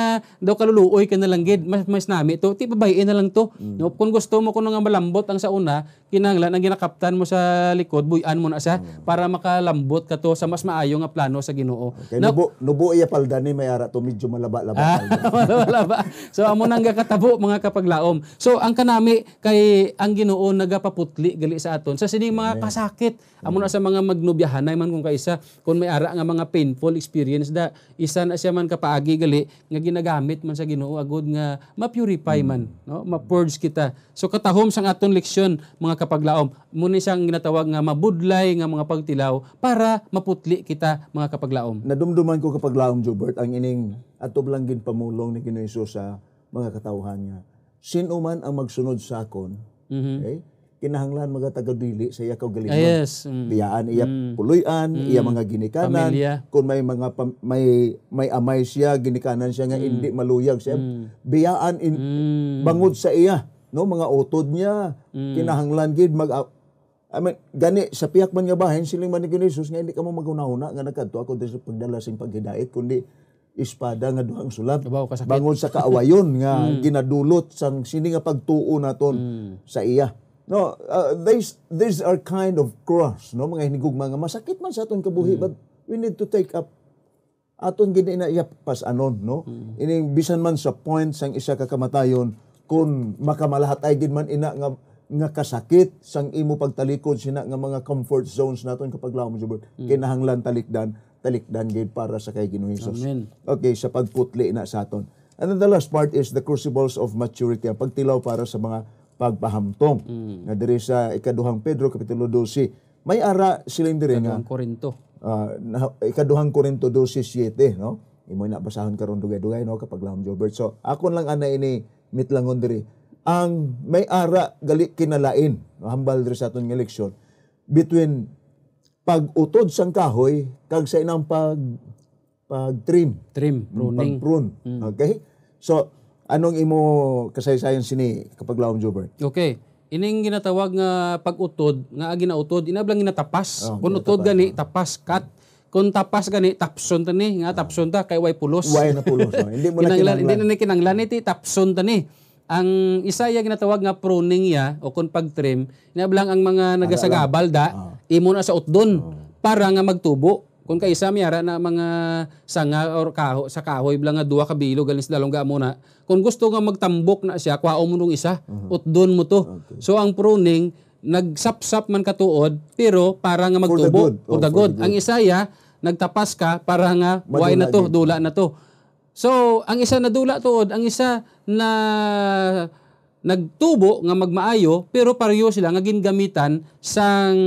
daw kaluluoy ka na lang gid mas mas nami to ti babae na lang to mm. no kung gusto mo kuno nga malambot ang sa una kinanglan ang ginakaptan mo sa likod buyan mo na sa hmm. para makalambot ka to sa mas maayo nga plano sa Ginoo. Okay, nubo nubo iya palda ni may ara to medyo malaba-laba. Ah, malaba so amo nang gakatabo mga kapaglaom. So ang kanami kay ang Ginoo nagapaputli gali sa aton sa sining mga kasakit amo na mm. sa mga magnubyahan ay man kung kaisa kun may ara nga mga painful experience da isa na siya man kapaagi gali nga ginagamit man sa Ginoo agud nga mapurify hmm. man no ma-purge kita. So katahom sang aton leksyon mga kapaglaom. Muna siyang ginatawag nga mabudlay nga mga pagtilaw para maputli kita mga kapaglaom. Nadumduman ko kapaglaom, Jobert, ang ining ato lang pamulong ni Ginoo sa mga katawhan niya. Sino man ang magsunod sa akon, mm-hmm. okay? kinahanglan mga tagadili sa iya kag galingon. Yes. Mm. Biyaan iya mm. puloy-an, mm. iya mga ginikanan. Pamilya. Kung may mga pam, may may amay siya, ginikanan siya nga mm. hindi maluyag siya. Mm. Biyaan in, mm. bangod sa iya no mga utod niya mm. kinahanglan gid mag uh, I mean, gani sa piyak man nga bahin siling man ni Jesus nga hindi ka mo maguna-una nga nagkadto ako diri sa pagdala sa paghidait kundi ispada nga duhang sulat bangon sa kaawayon nga mm. ginadulot sang sini nga pagtuo naton mm. sa iya no uh, these these are kind of cross no mga hinigog mga masakit man sa aton kabuhi mm. but we need to take up aton gid pas anon no mm. ining bisan man sa point sang isa ka kamatayon kung makamalahat ay gid man ina nga nga kasakit sang imo pagtalikod sina nga mga comfort zones naton kapag laom jud mm. kinahanglan talikdan talikdan gid para sa kay Ginoo Hesus Amen. okay sa pagputli na sa aton and then the last part is the crucibles of maturity ang pagtilaw para sa mga pagpahamtong mm. nga diri sa ikaduhang Pedro kapitulo 12 may ara silang diri nga ikaduhang Korinto uh, ah, ikaduhang Korinto 12:7 no imo na basahon karon dugay-dugay no kapag laom jud so ako lang ana ini mitlangon diri ang may ara gali kinalain hambal diri sa aton nga leksyon between pagutod sang kahoy kag sa inang pag pag trim trim pruning pag prune mm. okay so anong imo kasaysayan sini kapag laom Jobert okay ining ginatawag nga pagutod nga ginautud inablang ginatapas oh, ah, kun utod gani tapas cut kung tapas gani, tapson tani nga ah. tapson ta, kay way pulos. Way na pulos. Oh. Hindi mo na kinanglan. Hindi na kinanglan, iti tapson tani Ang isa yung ginatawag nga pruning ya, o kung pag-trim, inablang ang mga nagasagabal da, uh. imo na sa utdon, uh. para nga magtubo. Kung kaisa miyara na mga sanga or kaho, sa kahoy, blang nga duwa kabilo, galing sa dalong muna. Kung gusto nga magtambok na siya, kwao mo nung isa, uh-huh. utdon mo to. Okay. So ang pruning, nagsapsap man katuod pero para nga magtubo for the good, oh, for the good. ang Isaya nagtapas ka para nga buhay na to din. dula na to so ang isa na dula tuod ang isa na nagtubo nga magmaayo pero pareho sila nga gingamitan sang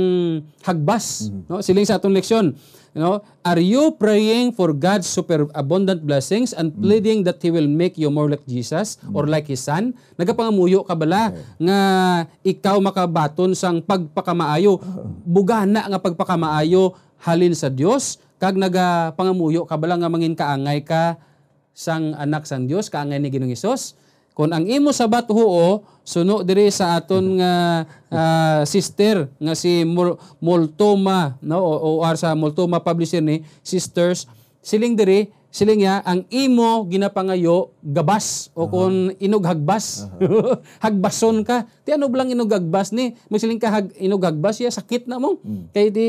hagbas mm-hmm. no siling sa atong leksyon You know, are you praying for God's super abundant blessings and mm. pleading mm. that He will make you more like Jesus mm. or like His Son? Nagapangamuyo ka bala okay. nga ikaw makabaton sang pagpakamaayo. Bugana nga pagpakamaayo halin sa Dios kag nagapangamuyo ka bala nga mangin kaangay ka sang anak sang Dios kaangay ni Ginoong Hesus kung ang imo sabat huo, suno diri sa aton nga uh, sister nga si Mol- Moltoma no o, or sa Moltoma publisher ni sisters siling diri siling ya ang imo ginapangayo gabas o kon inog hagbas uh-huh. hagbason ka ti ano blang inog ni magsiling ka hag, inog ya sakit na mo mm. kay di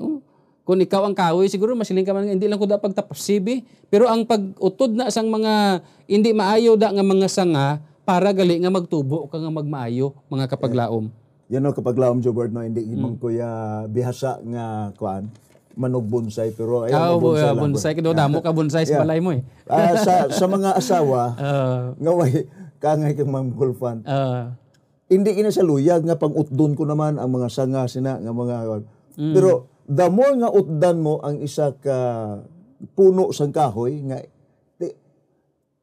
oh, kung ikaw ang kahoy, siguro masiling ka man, hindi lang ko da pagtapsibi. Pero ang pagutod na sang mga hindi maayo da nga mga sanga, para gali nga magtubo o ka nga magmaayo, mga kapaglaom. Yan o, kapaglaom, Jobert, no, hindi imong hmm. kuya bihasa nga kuan manog bonsai pero ayun oh, bonsai, uh, bonsai kado damo ka bonsai sa yeah. balay mo eh. uh, sa sa mga asawa uh, way, kangay kang mangulfan. Uh, hindi ina sa luyag nga pangutdon ko naman ang mga sanga sina nga mga mm. pero the more nga utdan mo ang isa ka puno sang kahoy nga di,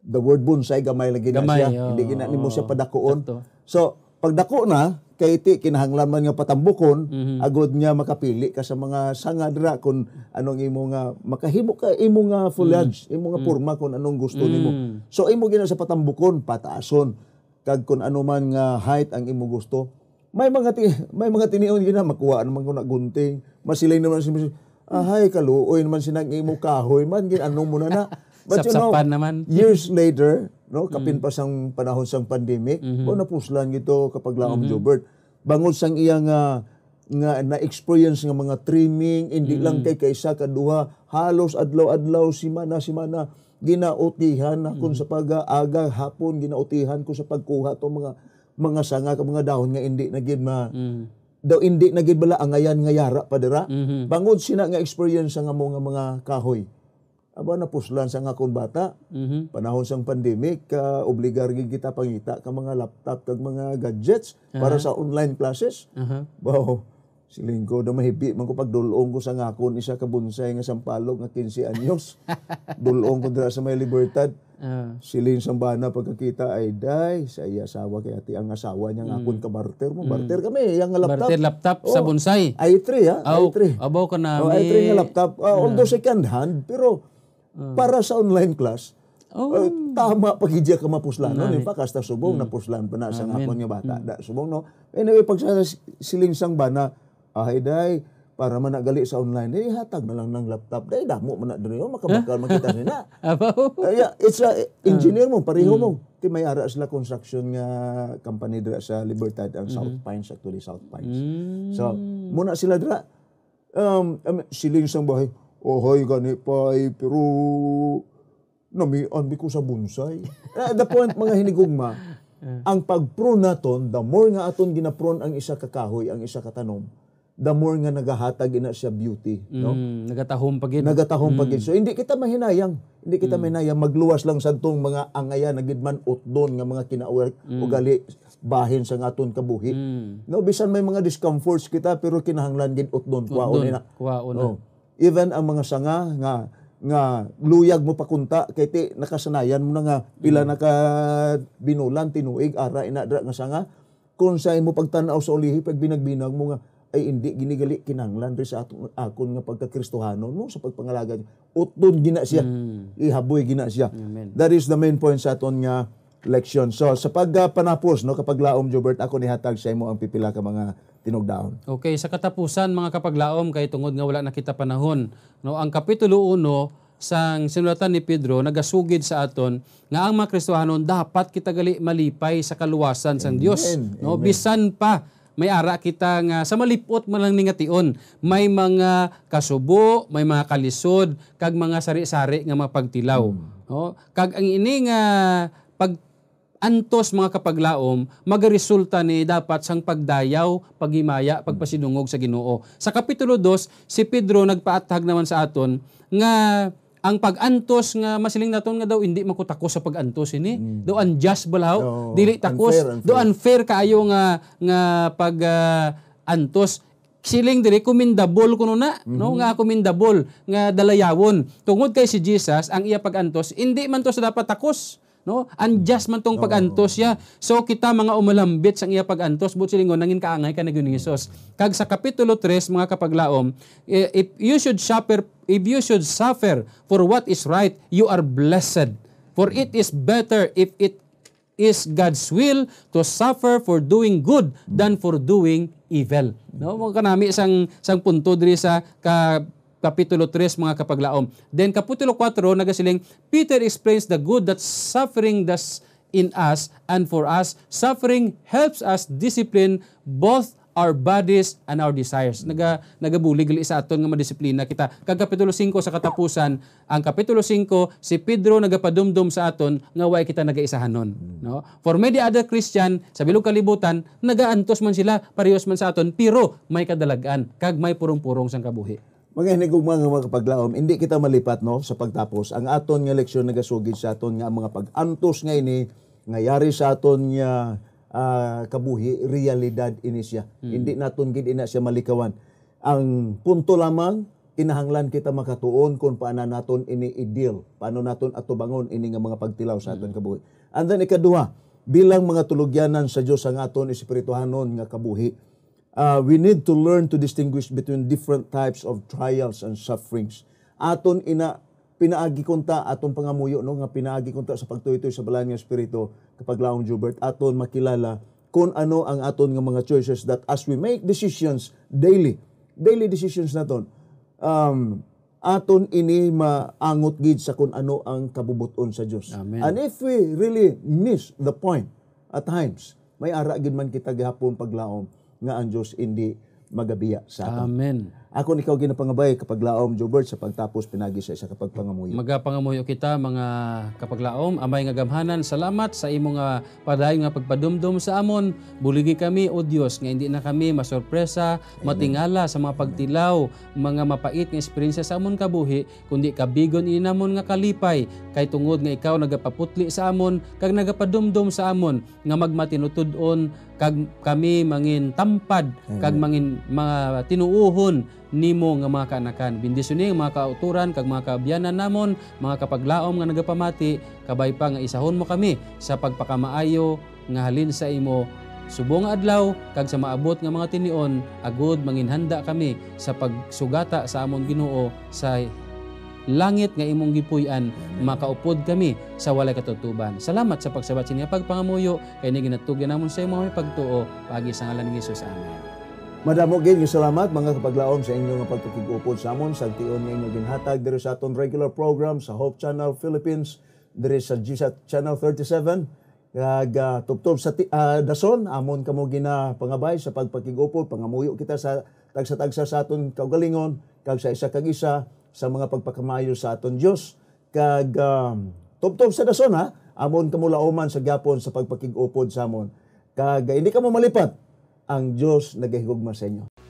the word bonsai gamay lagi na gamay, siya oh, hindi gina nimo siya padakuon so pagdako na kay iti kinahanglan man nga patambukon mm-hmm. agod nga makapili ka sa mga sanga dira kun anong imo nga makahimo ka imo nga foliage mm-hmm. imo nga mm. porma mm-hmm. kun anong gusto mm-hmm. nimo mm. so imo gina sa patambukon pataason kag kun ano man nga height ang imo gusto may mga ti, may mga yun gina makuha naman ko na gunting. Masilay naman si ahay kaluoy naman sinag imo kahoy man gin anong muna na. But you know, naman. years later, no, mm-hmm. kapin pa sang panahon sang pandemic, mm-hmm. o oh, napuslan gito kapag lang mm-hmm. Jobert. Bangod sang iyang uh, nga na-experience nga mga trimming, hindi mm-hmm. lang kay kaysa kaduha, halos adlaw-adlaw si mana si mana ginautihan na kun mm-hmm. sa pag-aga hapon ginautihan ko sa pagkuha to mga mga sanga ka mga dahon nga hindi na gid ma mm daw hindi na gid bala ang ayan nga yara padira mm-hmm. bangod sina nga experience nga mo nga mga kahoy aba napuslan sa nga kon bata mm-hmm. panahon sang pandemic ka uh, obligar gid kita pangita ka mga laptop kag mga gadgets uh-huh. para sa online classes uh-huh. wow si Silingko na mahipi man ko pag dulong ko sa ngakon isa ka bonsay nga sampalog nga 15 anyos. dulong ko dira sa may libertad. Uh. Silin sambana pagkakita ay day sa iya asawa kay ati ang asawa niya ngakon hmm. mm. ka barter mo. Hmm. Barter kami yang laptop. Barter laptop oh, sa bonsay. i3 ha. Oh, i3. abo ka na. Oh, i3 nga laptop. Uh, uh. Although second hand pero uh. para sa online class Oh. Uh, tama pagidya ka mapuslanon. No, in kasta subong mm. napuslan pa na sa ngakon nga bata. Mm. Da, subong no. Anyway, pag sa siling sang bana, ay, day, para man nagali sa online, eh, hatag na lang ng laptop. Day, damo man na doon yun, makabakal makita nila. Kaya, oh. it's a eh, ah. engineer mo, pareho hmm. mo. Ti may ara sila construction nga company dira sa Libertad, ang South hmm. Pines, actually South Pines. Hmm. So, muna sila dira. Um, um, siling sang bahay, ohay, gani pay, pero namian ko sa bonsai. At the point, mga hinigugma, ah. ang pagprune naton, the more nga aton ginaprone ang isa kakahoy, ang isa katanom, the more nga nagahatag ina siya beauty. No? Mm, nagatahom pagin Nagatahom mm. pa So hindi kita mahinayang. Hindi kita mm. mahinayang. Magluwas lang sa tong mga angaya na gidman utdon nga mga kinaugal mm. ugali bahin sa ngaton kabuhi. Mm. No, bisan may mga discomforts kita pero kinahanglan gid utdon kwaon na. Kwaon oh. no. Even ang mga sanga nga nga luyag mo pakunta kay ti nakasanayan mo na nga pila mm. naka binulan tinuig ara ina dra nga sanga kung sa imo pagtan-aw sa ulihi pag binagbinag mo nga ay hindi ginigali kinanglan rin sa atong akon nga pagkakristohano mo sa pagpangalaga utod gina siya mm. ihaboy gina siya Amen. that is the main point sa aton nga leksyon so sa pagpanapos no kapag laom Jobert ako ni hatag sa imo ang pipila ka mga tinugdaon okay sa katapusan mga kapaglaom kay tungod nga wala nakita panahon no ang kapitulo 1 sang sinulatan ni Pedro nagasugid sa aton nga ang mga Kristohanon dapat kita gali malipay sa kaluwasan sang Dios no bisan pa may ara kita nga sa malipot man lang ningation may mga kasubo may mga kalisod kag mga sari-sari nga mapagtilaw mm. no kag ang ini nga pag antos mga kapaglaom magaresulta ni dapat sang pagdayaw, paghimaya, pagpasinungog sa Ginoo. Sa kapitulo 2, si Pedro nagpaatag naman sa aton nga ang pagantos nga masiling naton nga daw hindi makutakos sa pagantos ini mm. do unjust balaw no, dili takos unfair, unfair. do unfair kaayo nga nga pag uh, antos siling diri commendable kuno na mm-hmm. no mhm. nga commendable nga dalayawon tungod kay si Jesus ang iya pagantos hindi man to sa dapat takos No? Unjust man tong pagantos ya. So kita mga umalambit sang iya pagantos but silingon nangin kaangay kanagyo ni Hesus. Kag sa kapitulo 3 mga kapaglaom, eh, if you should suffer if you should suffer for what is right, you are blessed. For it is better if it is God's will to suffer for doing good than for doing evil. No, mo kanami isang isang punto diri sa ka Kapitulo 3, mga kapaglaom. Then, Kapitulo 4, nagasiling, Peter explains the good that suffering does in us and for us. Suffering helps us discipline both our bodies and our desires. Naga nagabulig sa aton nga madisiplina kita. Kag kapitulo 5 sa katapusan, ang kapitulo 5 si Pedro nagapadumdum sa aton nga way kita nagaisahanon, no? For many other Christian sa bilog kalibutan nagaantos man sila parehas man sa aton pero may kadalagan kag may purong-purong sang kabuhi mga hinig mga mga paglaom hindi kita malipat no sa pagtapos ang aton nga leksyon nagasugid sa aton nga mga pagantos nga ini ngayari sa aton nga uh, kabuhi realidad ini siya hmm. hindi naton gid ina siya malikawan ang punto lamang kinahanglan kita makatuon kung paano naton ini ideal paano naton atubangon ini nga mga pagtilaw sa aton hmm. kabuhi and then ikaduha bilang mga tulugyanan sa Dios ang aton espirituhanon nga kabuhi uh, we need to learn to distinguish between different types of trials and sufferings. Aton ina pinaagi kunta aton pangamuyo no nga pinaagi kunta sa pagtuytoy sa balaan nga espiritu kapag laong Jubert aton makilala kung ano ang aton nga mga choices that as we make decisions daily daily decisions naton um, aton ini maangot gid sa kung ano ang kabubuton sa Dios. And if we really miss the point at times, may ara gid man kita gihapon paglaom nga ang Dios indi magabiya sa aton. Amen. Ako ni nikaw ginapangabay kapag laom Jobert sa pagtapos pinagi sa isa kapag pangamuyo. Magapangamuyo kita mga kapaglaom amay nga gamhanan salamat sa imong nga ah, padayon nga pagpadumdum sa amon buligi kami o Dios nga hindi na kami masorpresa Amen. matingala sa mga pagtilaw mga mapait nga esperyensya sa amon kabuhi kundi kabigon inamon nga kalipay kay tungod nga ikaw nagapaputli sa amon kag nagapadumdum sa amon nga magmatinutud-on kag kami mangin tampad Amen. Mm. kag mangin mga tinuuhon nimo nga mga kaanakan bindisyon ni mga kauturan kag mga kaabyanan namon mga kapaglaom nga nagapamati kabay pa nga isahon mo kami sa pagpakamaayo nga halin sa imo subong adlaw kag sa maabot nga mga tinion agud manginhanda kami sa pagsugata sa amon Ginoo sa langit nga imong gipuy-an makaupod kami sa walay katutuban. Salamat sa pagsabat sa niya pagpangamuyo kay ni ginatugyan namon sa imong pagtuo pagi sa ngalan ni Jesus. Amen. Madamo gid nga salamat mga kapaglaom sa inyong pagtukig-upod sa amon sa tion nga inyong ginhatag diri sa aton regular program sa Hope Channel Philippines diri sa GSAT Channel 37 kag uh, tubtob sa uh, dason amon kamo gina pangabay sa pagpakigupod pangamuyo kita sa tagsa-tagsa sa aton kaugalingon kag sa isa kag isa sa mga pagpakamayo sa aton Dios kag um, top-top sa dasona ha amon kamulaoman sa gapon sa pagpakigupod sa amon kag hindi ka mo malipat ang Dios nagahigugma sa inyo